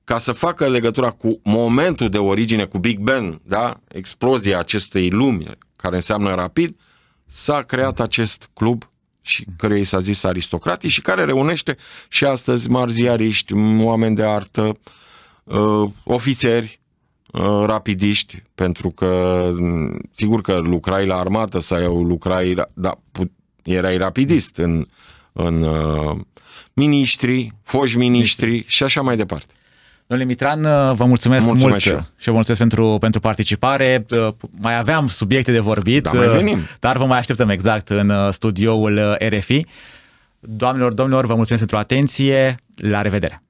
ca să facă legătura cu momentul de origine, cu Big Ben, da? explozia acestei lumi, care înseamnă rapid, s-a creat acest club și care i s-a zis aristocratii și care reunește și astăzi marziariști, oameni de artă, uh, ofițeri, Uh, rapidiști, pentru că mm, sigur că lucrai la armată sau lucrai la... Da, erai rapidist în, în uh, miniștri, foști miniștri și așa mai departe. Domnule Mitran, uh, vă mulțumesc, mulțumesc mult și, și vă mulțumesc pentru, pentru participare. Uh, mai aveam subiecte de vorbit, da, mai venim. dar vă mai așteptăm exact în studioul RFI. Doamnelor, domnilor, vă mulțumesc pentru atenție. La revedere!